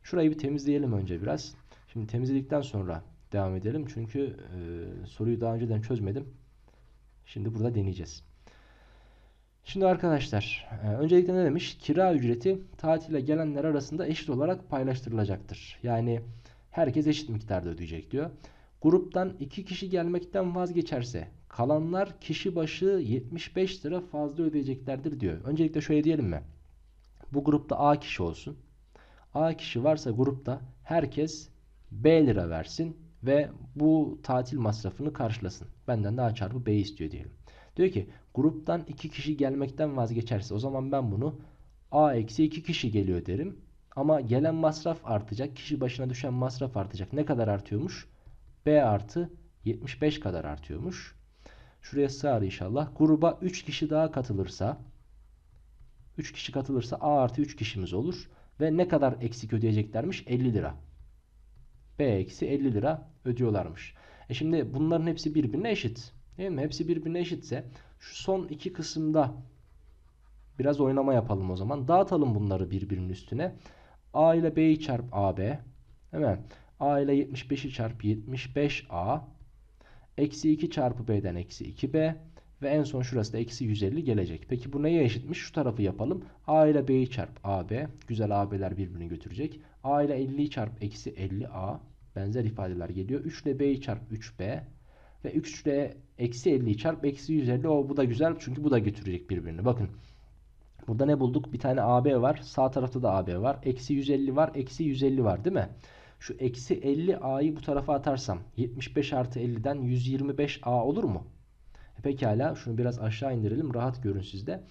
[SPEAKER 1] Şurayı bir temizleyelim önce biraz. Şimdi temizledikten sonra devam edelim. Çünkü e, soruyu daha önceden çözmedim. Şimdi burada deneyeceğiz. Şimdi arkadaşlar e, öncelikle ne demiş? Kira ücreti tatile gelenler arasında eşit olarak paylaştırılacaktır. Yani herkes eşit miktarda ödeyecek diyor. Gruptan 2 kişi gelmekten vazgeçerse kalanlar kişi başı 75 lira fazla ödeyeceklerdir diyor. Öncelikle şöyle diyelim mi? Bu grupta A kişi olsun. A kişi varsa grupta herkes B lira versin ve bu tatil masrafını karşılasın. Benden daha çarpı B istiyor diyelim. Diyor ki gruptan 2 kişi gelmekten vazgeçerse o zaman ben bunu A eksi 2 kişi geliyor derim. Ama gelen masraf artacak. Kişi başına düşen masraf artacak. Ne kadar artıyormuş? B artı 75 kadar artıyormuş. Şuraya sığar inşallah. Gruba 3 kişi daha katılırsa 3 kişi katılırsa A artı 3 kişimiz olur. Ve ne kadar eksik ödeyeceklermiş? 50 lira. B eksi 50 lira ödüyorlarmış. E şimdi bunların hepsi birbirine eşit. Değil mi? Hepsi birbirine eşitse şu son iki kısımda biraz oynama yapalım o zaman. Dağıtalım bunları birbirinin üstüne. A ile B'yi çarp AB. Hemen A ile 75'i çarp 75A. Eksi 2 çarpı B'den eksi 2B. Ve en son şurası da eksi 150 gelecek. Peki bu neye eşitmiş? Şu tarafı yapalım. A ile B'yi çarp AB. Güzel AB'ler birbirini götürecek. A ile 50 çarp eksi 50A benzer ifadeler geliyor. 3 ile B çarp 3B ve 3 ile eksi 50 çarp eksi 150 o bu da güzel çünkü bu da götürecek birbirini. Bakın burada ne bulduk? Bir tane AB var. Sağ tarafta da AB var. Eksi 150 var. Eksi 150 var değil mi? Şu eksi 50 A'yı bu tarafa atarsam 75 artı 50'den 125 A olur mu? E pekala şunu biraz aşağı indirelim. Rahat görün sizde.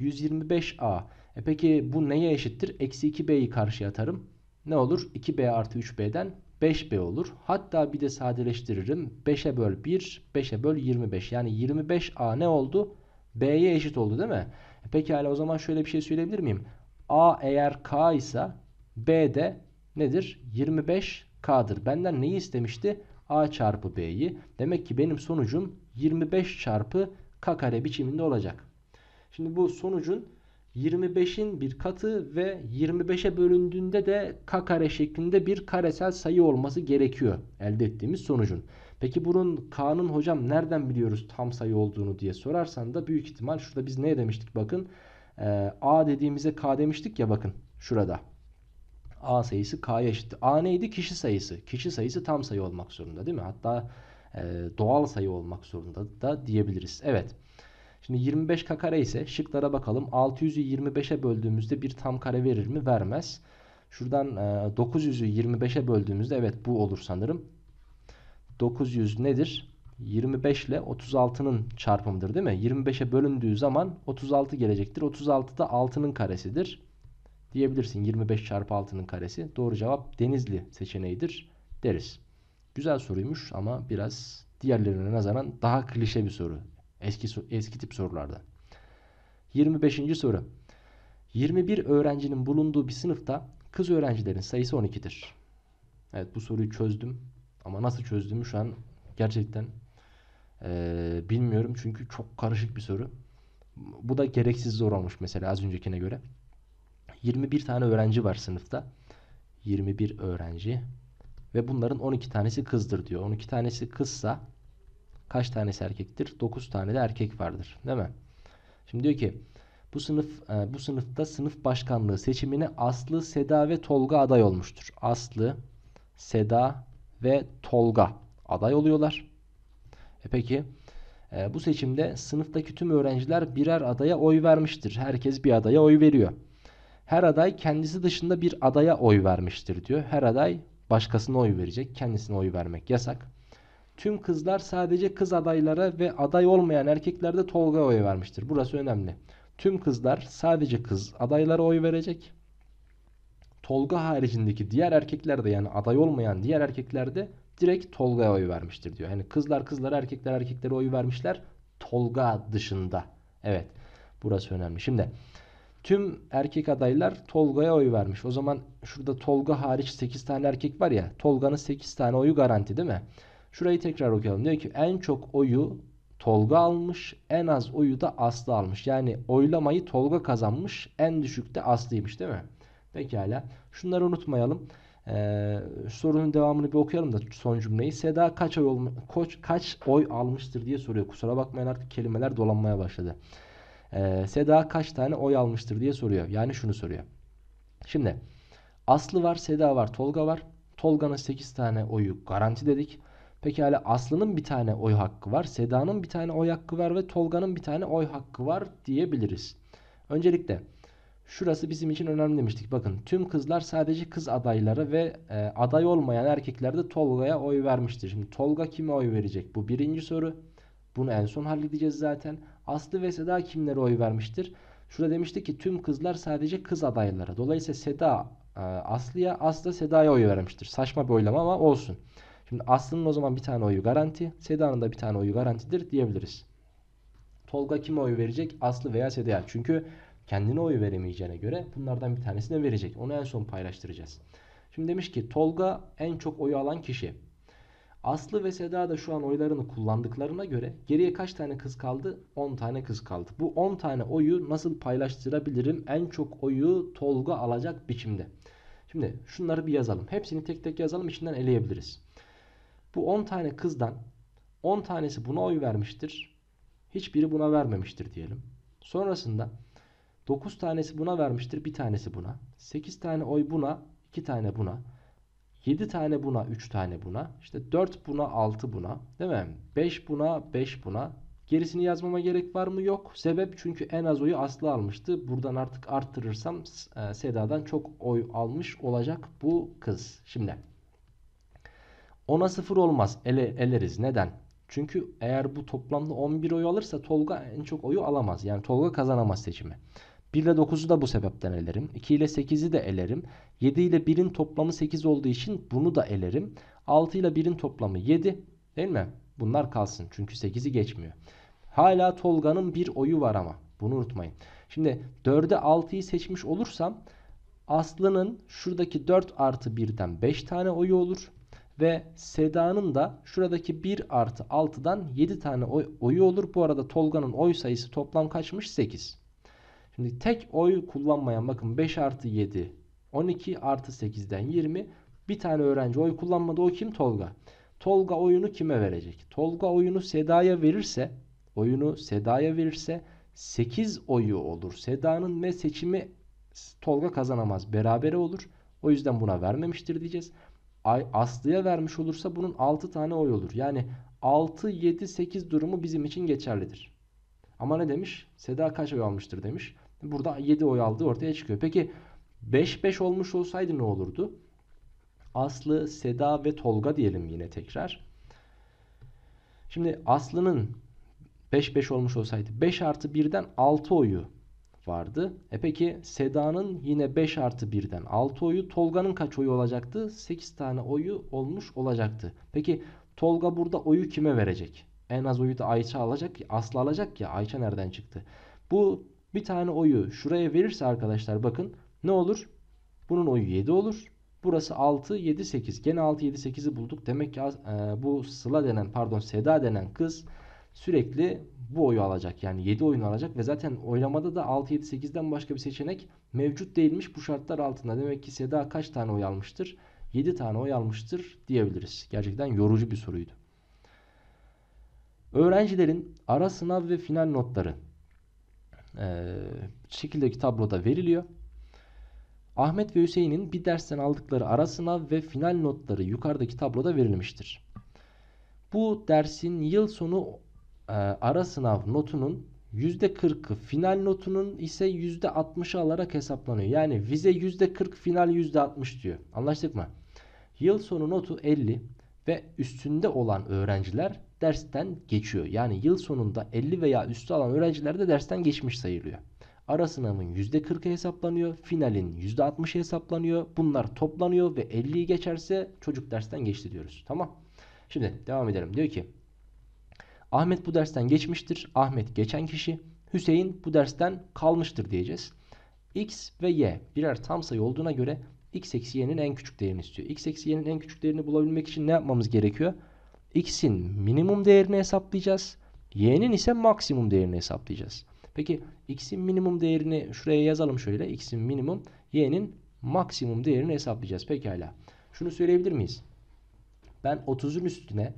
[SPEAKER 1] 125A. E peki bu neye eşittir? Eksi 2B'yi karşıya atarım ne olur? 2b artı 3b'den 5b olur. Hatta bir de sadeleştiririm. 5'e böl 1, 5'e böl 25. Yani 25a ne oldu? b'ye eşit oldu değil mi? E pekala o zaman şöyle bir şey söyleyebilir miyim? a eğer k ise b de nedir? 25k'dır. Benden neyi istemişti? a çarpı b'yi. Demek ki benim sonucum 25 çarpı k kare biçiminde olacak. Şimdi bu sonucun 25'in bir katı ve 25'e bölündüğünde de k kare şeklinde bir karesel sayı olması gerekiyor elde ettiğimiz sonucun. Peki bunun k'nın hocam nereden biliyoruz tam sayı olduğunu diye sorarsan da büyük ihtimal şurada biz ne demiştik bakın. Ee, a dediğimize k demiştik ya bakın şurada. A sayısı K'ya eşit. A neydi? Kişi sayısı. Kişi sayısı tam sayı olmak zorunda değil mi? Hatta e, doğal sayı olmak zorunda da diyebiliriz. Evet. Şimdi 25k kare ise şıklara bakalım. 600'ü 25'e böldüğümüzde bir tam kare verir mi? Vermez. Şuradan 900'ü e, 25'e böldüğümüzde evet bu olur sanırım. 900 nedir? 25 ile 36'nın çarpımıdır değil mi? 25'e bölündüğü zaman 36 gelecektir. 36 da 6'nın karesidir. Diyebilirsin 25 çarpı 6'nın karesi. Doğru cevap Denizli seçeneğidir deriz. Güzel soruymuş ama biraz diğerlerine nazaran daha klişe bir soru. Eski, eski tip sorularda. 25. soru. 21 öğrencinin bulunduğu bir sınıfta kız öğrencilerin sayısı 12'dir. Evet bu soruyu çözdüm. Ama nasıl çözdüğümü şu an gerçekten ee, bilmiyorum. Çünkü çok karışık bir soru. Bu da gereksiz zor olmuş mesela az öncekine göre. 21 tane öğrenci var sınıfta. 21 öğrenci. Ve bunların 12 tanesi kızdır diyor. 12 tanesi kızsa kaç tanesi erkektir? 9 tane de erkek vardır. Değil mi? Şimdi diyor ki bu sınıf e, bu sınıfta sınıf başkanlığı seçimine Aslı, Seda ve Tolga aday olmuştur. Aslı, Seda ve Tolga aday oluyorlar. E peki e, bu seçimde sınıftaki tüm öğrenciler birer adaya oy vermiştir. Herkes bir adaya oy veriyor. Her aday kendisi dışında bir adaya oy vermiştir diyor. Her aday başkasına oy verecek. Kendisine oy vermek yasak. Tüm kızlar sadece kız adaylara ve aday olmayan erkeklerde Tolga oy vermiştir. Burası önemli. Tüm kızlar sadece kız adaylara oy verecek. Tolga haricindeki diğer erkeklerde yani aday olmayan diğer erkeklerde direkt Tolga'ya oy vermiştir diyor. Yani kızlar kızlar, erkekler erkeklere oy vermişler Tolga dışında. Evet burası önemli. Şimdi tüm erkek adaylar Tolga'ya oy vermiş. O zaman şurada Tolga hariç 8 tane erkek var ya Tolga'nın 8 tane oyu garanti değil mi? Şurayı tekrar okuyalım. Diyor ki en çok oyu Tolga almış, en az oyu da Aslı almış. Yani oylamayı Tolga kazanmış, en düşük de Aslı'ymış değil mi? Pekala. Şunları unutmayalım. Ee, sorunun devamını bir okuyalım da son cümleyi. Seda kaç oy, koç, kaç oy almıştır diye soruyor. Kusura bakmayın artık kelimeler dolanmaya başladı. Ee, Seda kaç tane oy almıştır diye soruyor. Yani şunu soruyor. Şimdi Aslı var, Seda var, Tolga var. Tolga'nın 8 tane oyu garanti dedik. Pekala Aslı'nın bir tane oy hakkı var. Seda'nın bir tane oy hakkı var ve Tolga'nın bir tane oy hakkı var diyebiliriz. Öncelikle şurası bizim için önemli demiştik. Bakın tüm kızlar sadece kız adayları ve e, aday olmayan erkekler de Tolga'ya oy vermiştir. Şimdi Tolga kime oy verecek? Bu birinci soru. Bunu en son halledeceğiz zaten. Aslı ve Seda kimlere oy vermiştir? Şurada demişti ki tüm kızlar sadece kız adayları. Dolayısıyla Seda e, Aslı'ya, Aslı Seda'ya oy vermiştir. Saçma bir oylama ama olsun. Şimdi Aslı'nın o zaman bir tane oyu garanti. Seda'nın da bir tane oyu garantidir diyebiliriz. Tolga kime oy verecek? Aslı veya Seda'ya. Çünkü kendine oy veremeyeceğine göre bunlardan bir tanesine verecek. Onu en son paylaştıracağız. Şimdi demiş ki Tolga en çok oyu alan kişi. Aslı ve Seda da şu an oylarını kullandıklarına göre geriye kaç tane kız kaldı? 10 tane kız kaldı. Bu 10 tane oyu nasıl paylaştırabilirim? En çok oyu Tolga alacak biçimde. Şimdi şunları bir yazalım. Hepsini tek tek yazalım içinden eleyebiliriz. Bu 10 tane kızdan 10 tanesi buna oy vermiştir. Hiçbiri buna vermemiştir diyelim. Sonrasında 9 tanesi buna vermiştir, bir tanesi buna. 8 tane oy buna, 2 tane buna. 7 tane buna, 3 tane buna. İşte 4 buna, 6 buna. Değil mi? 5 buna, 5 buna. Gerisini yazmama gerek var mı? Yok. Sebep çünkü en az oyu Aslı almıştı. Buradan artık arttırırsam e, Seda'dan çok oy almış olacak bu kız. Şimdi 10'a 0 olmaz. Ele, eleriz. Neden? Çünkü eğer bu toplamda 11 oy alırsa Tolga en çok oyu alamaz. Yani Tolga kazanamaz seçimi. 1 ile 9'u da bu sebepten elerim. 2 ile 8'i de elerim. 7 ile 1'in toplamı 8 olduğu için bunu da elerim. 6 ile 1'in toplamı 7 değil mi? Bunlar kalsın çünkü 8'i geçmiyor. Hala Tolga'nın bir oyu var ama bunu unutmayın. Şimdi 4'e 6'yı seçmiş olursam Aslı'nın şuradaki 4 artı 1'den 5 tane oyu olur ve Seda'nın da şuradaki 1 artı 6'dan 7 tane oy, oyu olur. Bu arada Tolga'nın oy sayısı toplam kaçmış? 8. Şimdi tek oy kullanmayan bakın 5 artı 7 12 artı 8'den 20 bir tane öğrenci oy kullanmadı o kim? Tolga. Tolga oyunu kime verecek? Tolga oyunu Seda'ya verirse oyunu Seda'ya verirse 8 oyu olur. Seda'nın ve seçimi Tolga kazanamaz. Berabere olur. O yüzden buna vermemiştir diyeceğiz. Aslı'ya vermiş olursa bunun 6 tane oy olur. Yani 6, 7, 8 durumu bizim için geçerlidir. Ama ne demiş? Seda kaç oy almıştır demiş. Burada 7 oy aldığı ortaya çıkıyor. Peki 5-5 olmuş olsaydı ne olurdu? Aslı, Seda ve Tolga diyelim yine tekrar. Şimdi Aslı'nın 5-5 olmuş olsaydı 5 artı 1'den 6 oyu vardı. E peki Seda'nın yine 5 artı 1'den 6 oyu. Tolga'nın kaç oyu olacaktı? 8 tane oyu olmuş olacaktı. Peki Tolga burada oyu kime verecek? En az oyu da Ayça alacak ki Aslı alacak ya Ayça nereden çıktı? Bu bir tane oyu şuraya verirse arkadaşlar bakın ne olur? Bunun oyu 7 olur. Burası 6, 7, 8. Gene 6, 7, 8'i bulduk. Demek ki e, bu Sıla denen pardon Seda denen kız sürekli bu oyu alacak. Yani 7 oyunu alacak ve zaten oylamada da 6-7-8'den başka bir seçenek mevcut değilmiş bu şartlar altında. Demek ki Seda kaç tane oy almıştır? 7 tane oy almıştır diyebiliriz. Gerçekten yorucu bir soruydu. Öğrencilerin ara sınav ve final notları e, şekildeki tabloda veriliyor. Ahmet ve Hüseyin'in bir dersten aldıkları ara sınav ve final notları yukarıdaki tabloda verilmiştir. Bu dersin yıl sonu ee, ara sınav notunun %40'ı final notunun ise %60'ı alarak hesaplanıyor. Yani vize %40 final %60 diyor. Anlaştık mı? Yıl sonu notu 50 ve üstünde olan öğrenciler dersten geçiyor. Yani yıl sonunda 50 veya üstü alan öğrenciler de dersten geçmiş sayılıyor. Ara sınavın %40'ı hesaplanıyor. Finalin %60'ı hesaplanıyor. Bunlar toplanıyor ve 50'yi geçerse çocuk dersten geçti diyoruz. Tamam. Şimdi devam edelim. Diyor ki Ahmet bu dersten geçmiştir. Ahmet geçen kişi. Hüseyin bu dersten kalmıştır diyeceğiz. X ve Y birer tam sayı olduğuna göre X eksi Y'nin en küçük değerini istiyor. X eksi Y'nin en küçük değerini bulabilmek için ne yapmamız gerekiyor? X'in minimum değerini hesaplayacağız. Y'nin ise maksimum değerini hesaplayacağız. Peki X'in minimum değerini şuraya yazalım şöyle. X'in minimum, Y'nin maksimum değerini hesaplayacağız. Pekala. Şunu söyleyebilir miyiz? Ben 30'un üstüne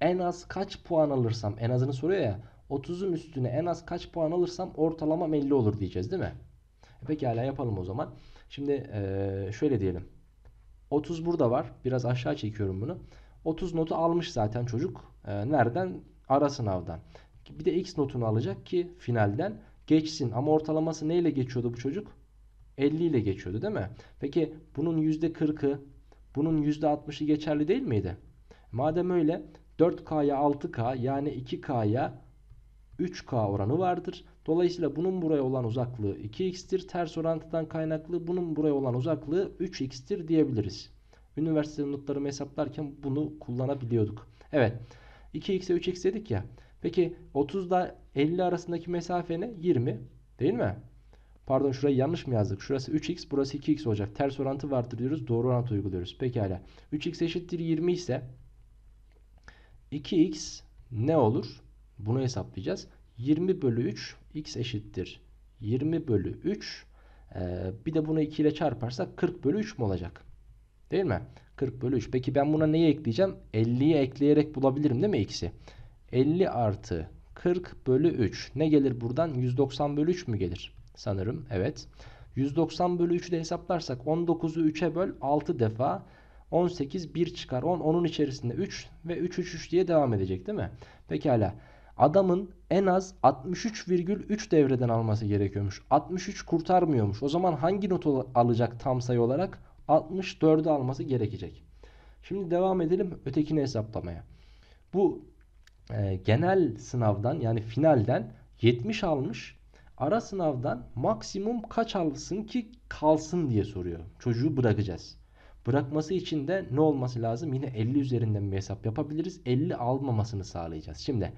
[SPEAKER 1] en az kaç puan alırsam en azını soruyor ya 30'un üstüne en az kaç puan alırsam ortalama 50 olur diyeceğiz değil mi? E peki hala yapalım o zaman. Şimdi e, şöyle diyelim. 30 burada var. Biraz aşağı çekiyorum bunu. 30 notu almış zaten çocuk. E, nereden? Ara sınavdan. Bir de X notunu alacak ki finalden geçsin. Ama ortalaması neyle geçiyordu bu çocuk? 50 ile geçiyordu değil mi? Peki bunun %40'ı, bunun %60'ı geçerli değil miydi? Madem öyle 4K'ya 6K yani 2K'ya 3K oranı vardır. Dolayısıyla bunun buraya olan uzaklığı 2x'tir. Ters orantıdan kaynaklı bunun buraya olan uzaklığı 3x'tir diyebiliriz. Üniversite notlarımı hesaplarken bunu kullanabiliyorduk. Evet 2x'e 3x dedik ya. Peki 30 ile 50 arasındaki mesafe ne? 20 değil mi? Pardon şurayı yanlış mı yazdık? Şurası 3x burası 2x olacak. Ters orantı vardır diyoruz. Doğru orantı uyguluyoruz. Pekala. 3x eşittir 20 ise 2x ne olur? Bunu hesaplayacağız. 20 bölü 3 x eşittir. 20 bölü 3 ee, bir de bunu 2 ile çarparsak 40 bölü 3 mü olacak? Değil mi? 40 bölü 3. Peki ben buna neyi ekleyeceğim? 50'ye ekleyerek bulabilirim değil mi x'i? 50 artı 40 bölü 3. Ne gelir buradan? 190 bölü 3 mü gelir? Sanırım evet. 190 bölü 3'ü de hesaplarsak 19'u 3'e böl 6 defa 18 1 çıkar. 10 onun içerisinde 3 ve 3 3 3 diye devam edecek değil mi? Pekala. Adamın en az 63,3 devreden alması gerekiyormuş. 63 kurtarmıyormuş. O zaman hangi notu alacak tam sayı olarak? 64'ü alması gerekecek. Şimdi devam edelim ötekini hesaplamaya. Bu e, genel sınavdan yani finalden 70 almış. Ara sınavdan maksimum kaç alsın ki kalsın diye soruyor. Çocuğu bırakacağız. Bırakması için de ne olması lazım? Yine 50 üzerinden bir hesap yapabiliriz. 50 almamasını sağlayacağız. Şimdi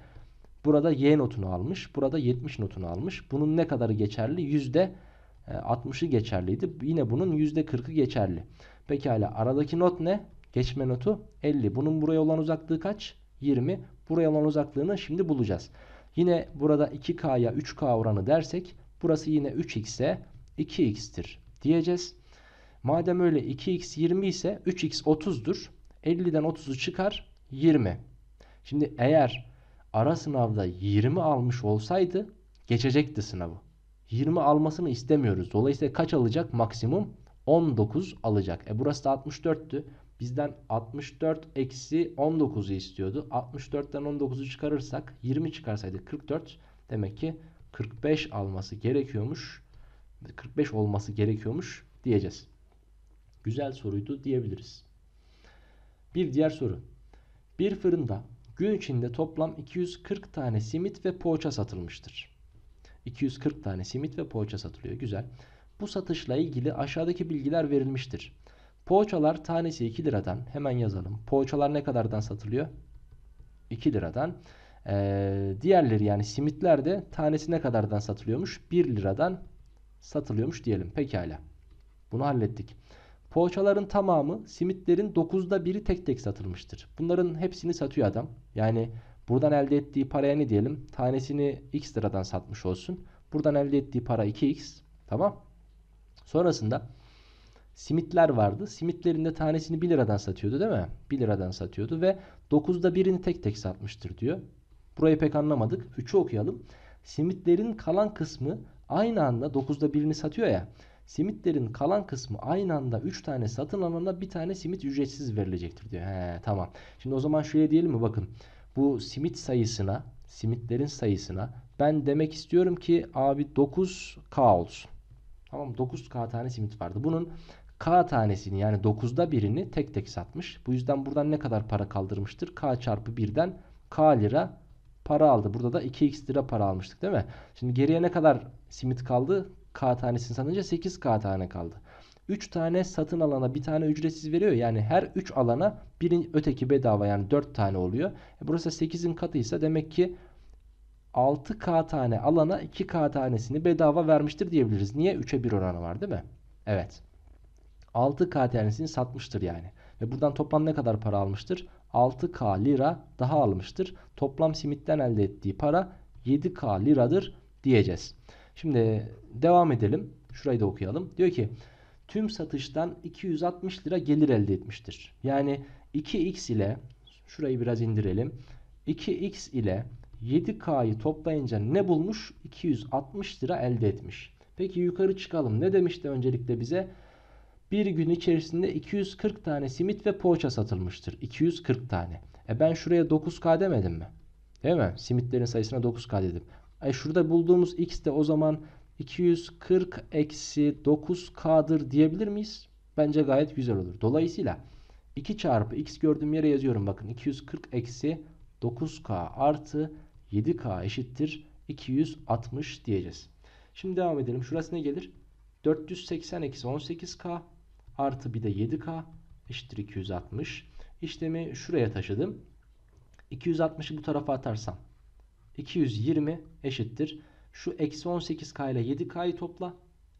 [SPEAKER 1] burada Y notunu almış. Burada 70 notunu almış. Bunun ne kadarı geçerli? %60'ı e, geçerliydi. Yine bunun %40'ı geçerli. Pekala aradaki not ne? Geçme notu 50. Bunun buraya olan uzaklığı kaç? 20. Buraya olan uzaklığını şimdi bulacağız. Yine burada 2K'ya 3K oranı dersek burası yine 3X'e 2X'tir diyeceğiz. Madem öyle 2x 20 ise 3x 30'dur. 50'den 30'u çıkar 20. Şimdi eğer ara sınavda 20 almış olsaydı geçecekti sınavı. 20 almasını istemiyoruz. Dolayısıyla kaç alacak maksimum? 19 alacak. E burası da 64'tü. Bizden 64 eksi 19'u istiyordu. 64'ten 19'u çıkarırsak 20 çıkarsaydı 44 demek ki 45 alması gerekiyormuş. 45 olması gerekiyormuş diyeceğiz. Güzel soruydu diyebiliriz. Bir diğer soru. Bir fırında gün içinde toplam 240 tane simit ve poğaça satılmıştır. 240 tane simit ve poğaça satılıyor. Güzel. Bu satışla ilgili aşağıdaki bilgiler verilmiştir. Poğaçalar tanesi 2 liradan. Hemen yazalım. Poğaçalar ne kadardan satılıyor? 2 liradan. Ee, diğerleri yani simitler de tanesi ne kadardan satılıyormuş? 1 liradan satılıyormuş diyelim. Pekala. Bunu hallettik. Poğaçaların tamamı, simitlerin 9'da biri tek tek satılmıştır. Bunların hepsini satıyor adam. Yani buradan elde ettiği paraya ne diyelim? Tanesini x liradan satmış olsun. Buradan elde ettiği para 2x. Tamam. Sonrasında simitler vardı. Simitlerin de tanesini 1 liradan satıyordu değil mi? 1 liradan satıyordu ve 9'da birini tek tek satmıştır diyor. Burayı pek anlamadık. 3'ü okuyalım. Simitlerin kalan kısmı aynı anda 9'da birini satıyor ya. Simitlerin kalan kısmı aynı anda 3 tane satın alana bir tane simit ücretsiz verilecektir diyor. He, tamam. Şimdi o zaman şöyle diyelim mi? Bakın bu simit sayısına, simitlerin sayısına ben demek istiyorum ki abi 9K olsun. Tamam 9K tane simit vardı. Bunun K tanesini yani 9'da birini tek tek satmış. Bu yüzden buradan ne kadar para kaldırmıştır? K çarpı 1'den K lira para aldı. Burada da 2x lira para almıştık değil mi? Şimdi geriye ne kadar simit kaldı? K tanesini satınca 8 K tane kaldı. 3 tane satın alana bir tane ücretsiz veriyor. Yani her 3 alana birin öteki bedava yani 4 tane oluyor. E burası 8'in katıysa demek ki 6K tane alana 2K tanesini bedava vermiştir diyebiliriz. Niye? 3'e 1 oranı var değil mi? Evet. 6K tanesini satmıştır yani. Ve buradan toplam ne kadar para almıştır? 6K lira daha almıştır. Toplam simitten elde ettiği para 7K liradır diyeceğiz. Şimdi devam edelim. Şurayı da okuyalım. Diyor ki tüm satıştan 260 lira gelir elde etmiştir. Yani 2x ile şurayı biraz indirelim. 2x ile 7K'yı toplayınca ne bulmuş? 260 lira elde etmiş. Peki yukarı çıkalım. Ne demişti öncelikle bize? Bir gün içerisinde 240 tane simit ve poğaça satılmıştır. 240 tane. E ben şuraya 9K demedim mi? Değil mi? Simitlerin sayısına 9K dedim. Ay şurada bulduğumuz x de o zaman 240 eksi 9k'dır diyebilir miyiz? Bence gayet güzel olur. Dolayısıyla 2 çarpı x gördüğüm yere yazıyorum. Bakın 240 eksi 9k artı 7k eşittir 260 diyeceğiz. Şimdi devam edelim. Şurası ne gelir? 480 eksi 18k artı bir de 7k eşittir 260. İşlemi şuraya taşıdım. 260'ı bu tarafa atarsam 220 eşittir. Şu eksi 18k ile 7k'yı topla.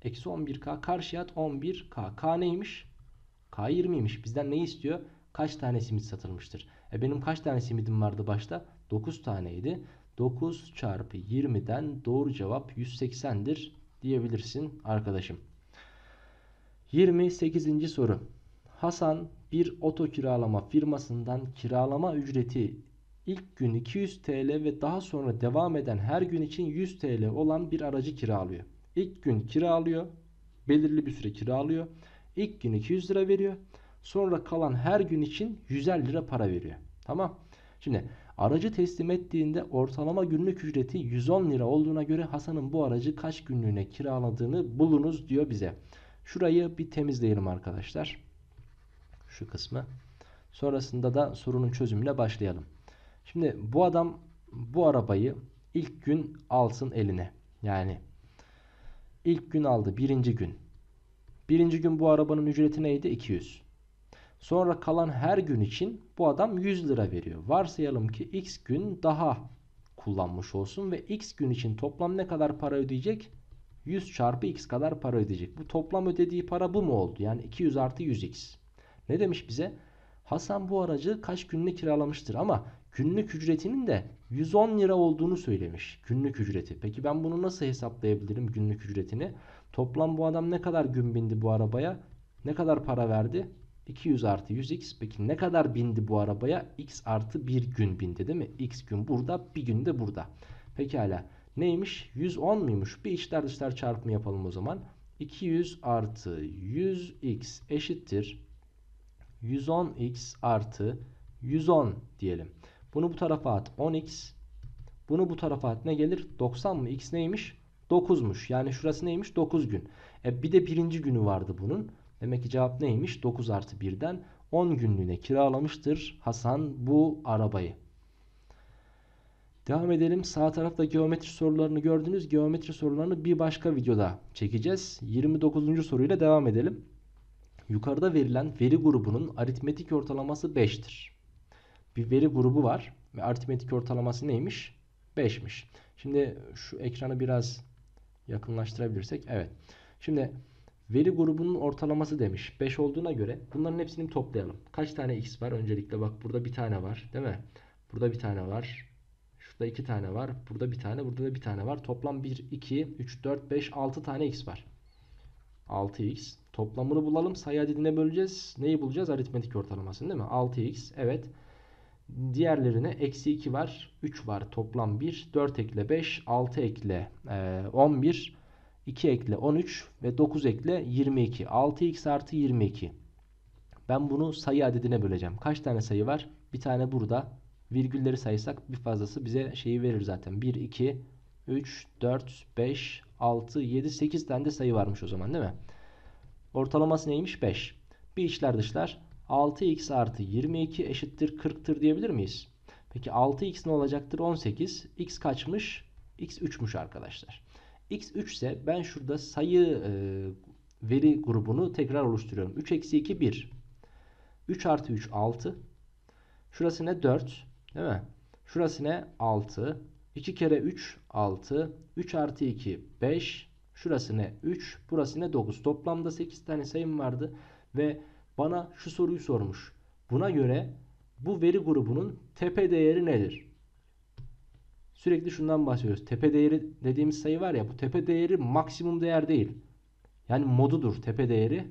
[SPEAKER 1] Eksi 11k karşıya at 11k. K neymiş? K 20'ymiş. Bizden ne istiyor? Kaç tane simit satılmıştır? E benim kaç tane simidim vardı başta? 9 taneydi. 9 çarpı 20'den doğru cevap 180'dir diyebilirsin arkadaşım. 28. soru. Hasan bir oto kiralama firmasından kiralama ücreti ilk gün 200 TL ve daha sonra devam eden her gün için 100 TL olan bir aracı kiralıyor. İlk gün kiralıyor. Belirli bir süre kiralıyor. İlk gün 200 lira veriyor. Sonra kalan her gün için 150 lira para veriyor. Tamam. Şimdi aracı teslim ettiğinde ortalama günlük ücreti 110 lira olduğuna göre Hasan'ın bu aracı kaç günlüğüne kiraladığını bulunuz diyor bize. Şurayı bir temizleyelim arkadaşlar. Şu kısmı. Sonrasında da sorunun çözümüne başlayalım. Şimdi bu adam bu arabayı ilk gün alsın eline. Yani ilk gün aldı birinci gün. Birinci gün bu arabanın ücreti neydi? 200. Sonra kalan her gün için bu adam 100 lira veriyor. Varsayalım ki x gün daha kullanmış olsun ve x gün için toplam ne kadar para ödeyecek? 100 çarpı x kadar para ödeyecek. Bu toplam ödediği para bu mu oldu? Yani 200 artı 100x. Ne demiş bize? Hasan bu aracı kaç günlük kiralamıştır ama Günlük ücretinin de 110 lira olduğunu söylemiş. Günlük ücreti. Peki ben bunu nasıl hesaplayabilirim günlük ücretini? Toplam bu adam ne kadar gün bindi bu arabaya? Ne kadar para verdi? 200 artı 100x. Peki ne kadar bindi bu arabaya? x artı 1 gün bindi değil mi? x gün burada, bir gün de burada. Pekala. Neymiş? 110 muymuş? Bir içler dışlar çarpımı yapalım o zaman. 200 artı 100x eşittir 110x artı 110 diyelim. Bunu bu tarafa at 10x. Bunu bu tarafa at ne gelir? 90 mı? X neymiş? 9'muş. Yani şurası neymiş? 9 gün. E bir de birinci günü vardı bunun. Demek ki cevap neymiş? 9 artı 1'den 10 günlüğüne kiralamıştır Hasan bu arabayı. Devam edelim. Sağ tarafta geometri sorularını gördünüz. Geometri sorularını bir başka videoda çekeceğiz. 29. soruyla devam edelim. Yukarıda verilen veri grubunun aritmetik ortalaması 5'tir bir veri grubu var. Ve aritmetik ortalaması neymiş? 5'miş. Şimdi şu ekranı biraz yakınlaştırabilirsek. Evet. Şimdi veri grubunun ortalaması demiş. 5 olduğuna göre bunların hepsini toplayalım. Kaç tane x var? Öncelikle bak burada bir tane var değil mi? Burada bir tane var. Şurada iki tane var. Burada bir tane. Burada da bir tane var. Toplam 1, 2, 3, 4, 5, 6 tane x var. 6x. Toplamını bulalım. Sayı adedine böleceğiz. Neyi bulacağız? Aritmetik ortalamasını değil mi? 6x. Evet. Diğerlerine eksi 2 var. 3 var toplam 1. 4 ekle 5. 6 ekle 11. E, 2 ekle 13 ve 9 ekle 22. 6x artı 22. Ben bunu sayı adedine böleceğim. Kaç tane sayı var? Bir tane burada. Virgülleri saysak bir fazlası bize şeyi verir zaten. 1, 2, 3, 4, 5, 6, 7, 8 tane de sayı varmış o zaman değil mi? Ortalaması neymiş? 5. Bir içler dışlar 6x artı 22 eşittir 40'tır diyebilir miyiz? Peki 6x ne olacaktır? 18. x kaçmış? x 3'müş arkadaşlar. x 3 ise ben şurada sayı e, veri grubunu tekrar oluşturuyorum. 3 eksi 2 1. 3 artı 3 6. Şurası ne? 4. Değil mi? Şurası ne? 6. 2 kere 3 6. 3 artı 2 5. Şurası ne? 3. Burası ne? 9. Toplamda 8 tane sayım vardı. Ve bana şu soruyu sormuş. Buna göre bu veri grubunun tepe değeri nedir? Sürekli şundan bahsediyoruz. Tepe değeri dediğimiz sayı var ya bu tepe değeri maksimum değer değil. Yani modudur tepe değeri.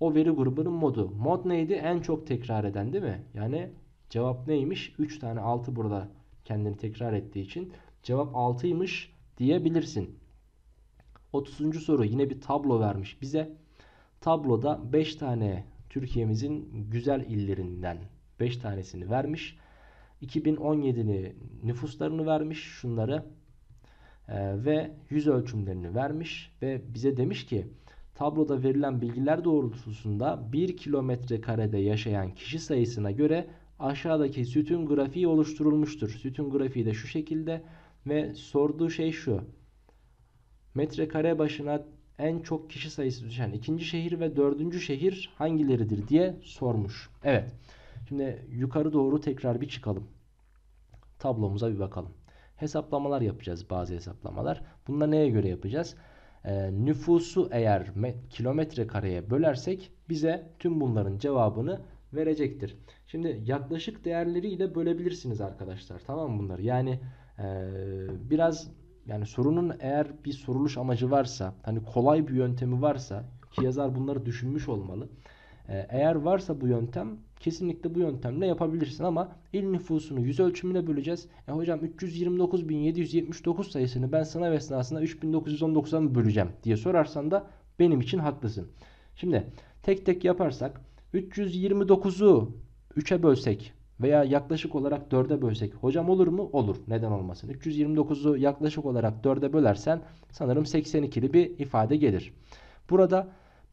[SPEAKER 1] O veri grubunun modu. Mod neydi? En çok tekrar eden değil mi? Yani cevap neymiş? 3 tane 6 burada kendini tekrar ettiği için cevap 6'ymış diyebilirsin. 30. soru yine bir tablo vermiş bize. Tabloda 5 tane Türkiye'mizin güzel illerinden 5 tanesini vermiş. 2017'ni nüfuslarını vermiş şunları e, ve yüz ölçümlerini vermiş ve bize demiş ki tabloda verilen bilgiler doğrultusunda 1 kilometre karede yaşayan kişi sayısına göre aşağıdaki sütun grafiği oluşturulmuştur. Sütun grafiği de şu şekilde ve sorduğu şey şu. Metrekare başına en çok kişi sayısı düşen ikinci şehir ve dördüncü şehir hangileridir diye sormuş. Evet. Şimdi yukarı doğru tekrar bir çıkalım. Tablomuza bir bakalım. Hesaplamalar yapacağız bazı hesaplamalar. Bunları neye göre yapacağız? Ee, nüfusu eğer kilometre kareye bölersek bize tüm bunların cevabını verecektir. Şimdi yaklaşık değerleriyle bölebilirsiniz arkadaşlar. Tamam bunları. Yani ee, biraz yani sorunun eğer bir soruluş amacı varsa, hani kolay bir yöntemi varsa ki yazar bunları düşünmüş olmalı. E, eğer varsa bu yöntem kesinlikle bu yöntemle yapabilirsin ama il nüfusunu yüz ölçümüne böleceğiz. E hocam 329.779 sayısını ben sınav esnasında 3919'a mı böleceğim diye sorarsan da benim için haklısın. Şimdi tek tek yaparsak 329'u 3'e bölsek veya yaklaşık olarak 4'e bölsek hocam olur mu? Olur. Neden olmasın? 329'u yaklaşık olarak 4'e bölersen sanırım 82'li bir ifade gelir. Burada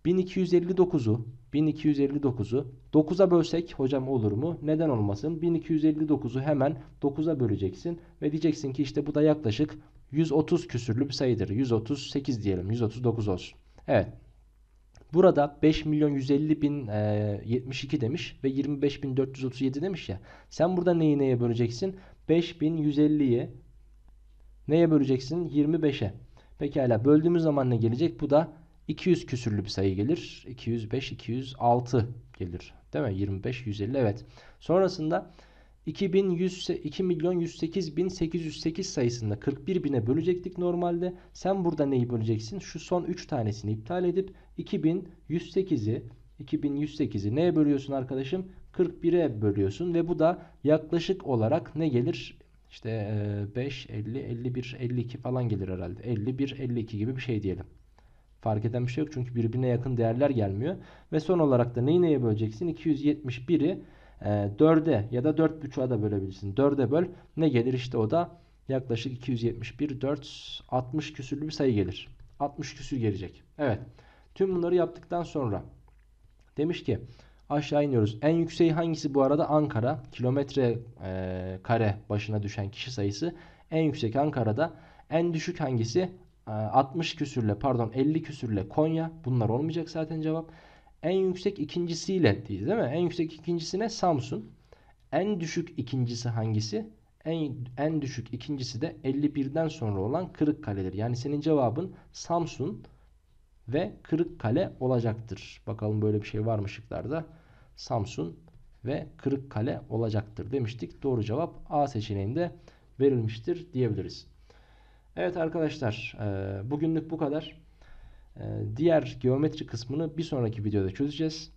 [SPEAKER 1] 1259'u 1259'u 9'a bölsek hocam olur mu? Neden olmasın? 1259'u hemen 9'a böleceksin ve diyeceksin ki işte bu da yaklaşık 130 küsürlü bir sayıdır. 138 diyelim. 139 olsun. Evet. Burada 5 milyon 150 bin e, 72 demiş ve 25 bin 437 demiş ya. Sen burada neyi neye böleceksin? 5 bin 5150'yi neye böleceksin? 25'e. Pekala böldüğümüz zaman ne gelecek? Bu da 200 küsürlü bir sayı gelir. 205, 206 gelir. Değil mi? 25, 150 evet. Sonrasında 2100, 2 milyon 108 bin 808 sayısında 41 bine bölecektik normalde. Sen burada neyi böleceksin? Şu son 3 tanesini iptal edip 2108'i 2108'i neye bölüyorsun arkadaşım? 41'e bölüyorsun ve bu da yaklaşık olarak ne gelir? İşte 5, 50, 51, 52 falan gelir herhalde. 51, 52 gibi bir şey diyelim. Fark eden bir şey yok çünkü birbirine yakın değerler gelmiyor. Ve son olarak da neyi neye böleceksin? 271'i 4'e ya da 4.5'a da bölebilirsin. 4'e böl ne gelir işte o da yaklaşık 271, 4, 60 küsürlü bir sayı gelir. 60 küsür gelecek. Evet. Tüm bunları yaptıktan sonra demiş ki aşağı iniyoruz. En yükseği hangisi bu arada? Ankara. Kilometre e, kare başına düşen kişi sayısı en yüksek Ankara'da. En düşük hangisi? 60 e, küsürle pardon 50 küsürle Konya. Bunlar olmayacak zaten cevap. En yüksek ikincisiyle değil değil mi? En yüksek ikincisine Samsun. En düşük ikincisi hangisi? En, en düşük ikincisi de 51'den sonra olan Kırıkkale'dir. Yani senin cevabın Samsun, ve kırık kale olacaktır. Bakalım böyle bir şey var mı şıklarda? Samsun ve kırık kale olacaktır demiştik. Doğru cevap A seçeneğinde verilmiştir diyebiliriz. Evet arkadaşlar e, bugünlük bu kadar. E, diğer geometri kısmını bir sonraki videoda çözeceğiz.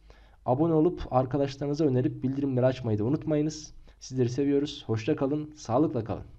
[SPEAKER 1] Abone olup arkadaşlarınıza önerip bildirimleri açmayı da unutmayınız. Sizleri seviyoruz. Hoşça kalın. Sağlıkla kalın.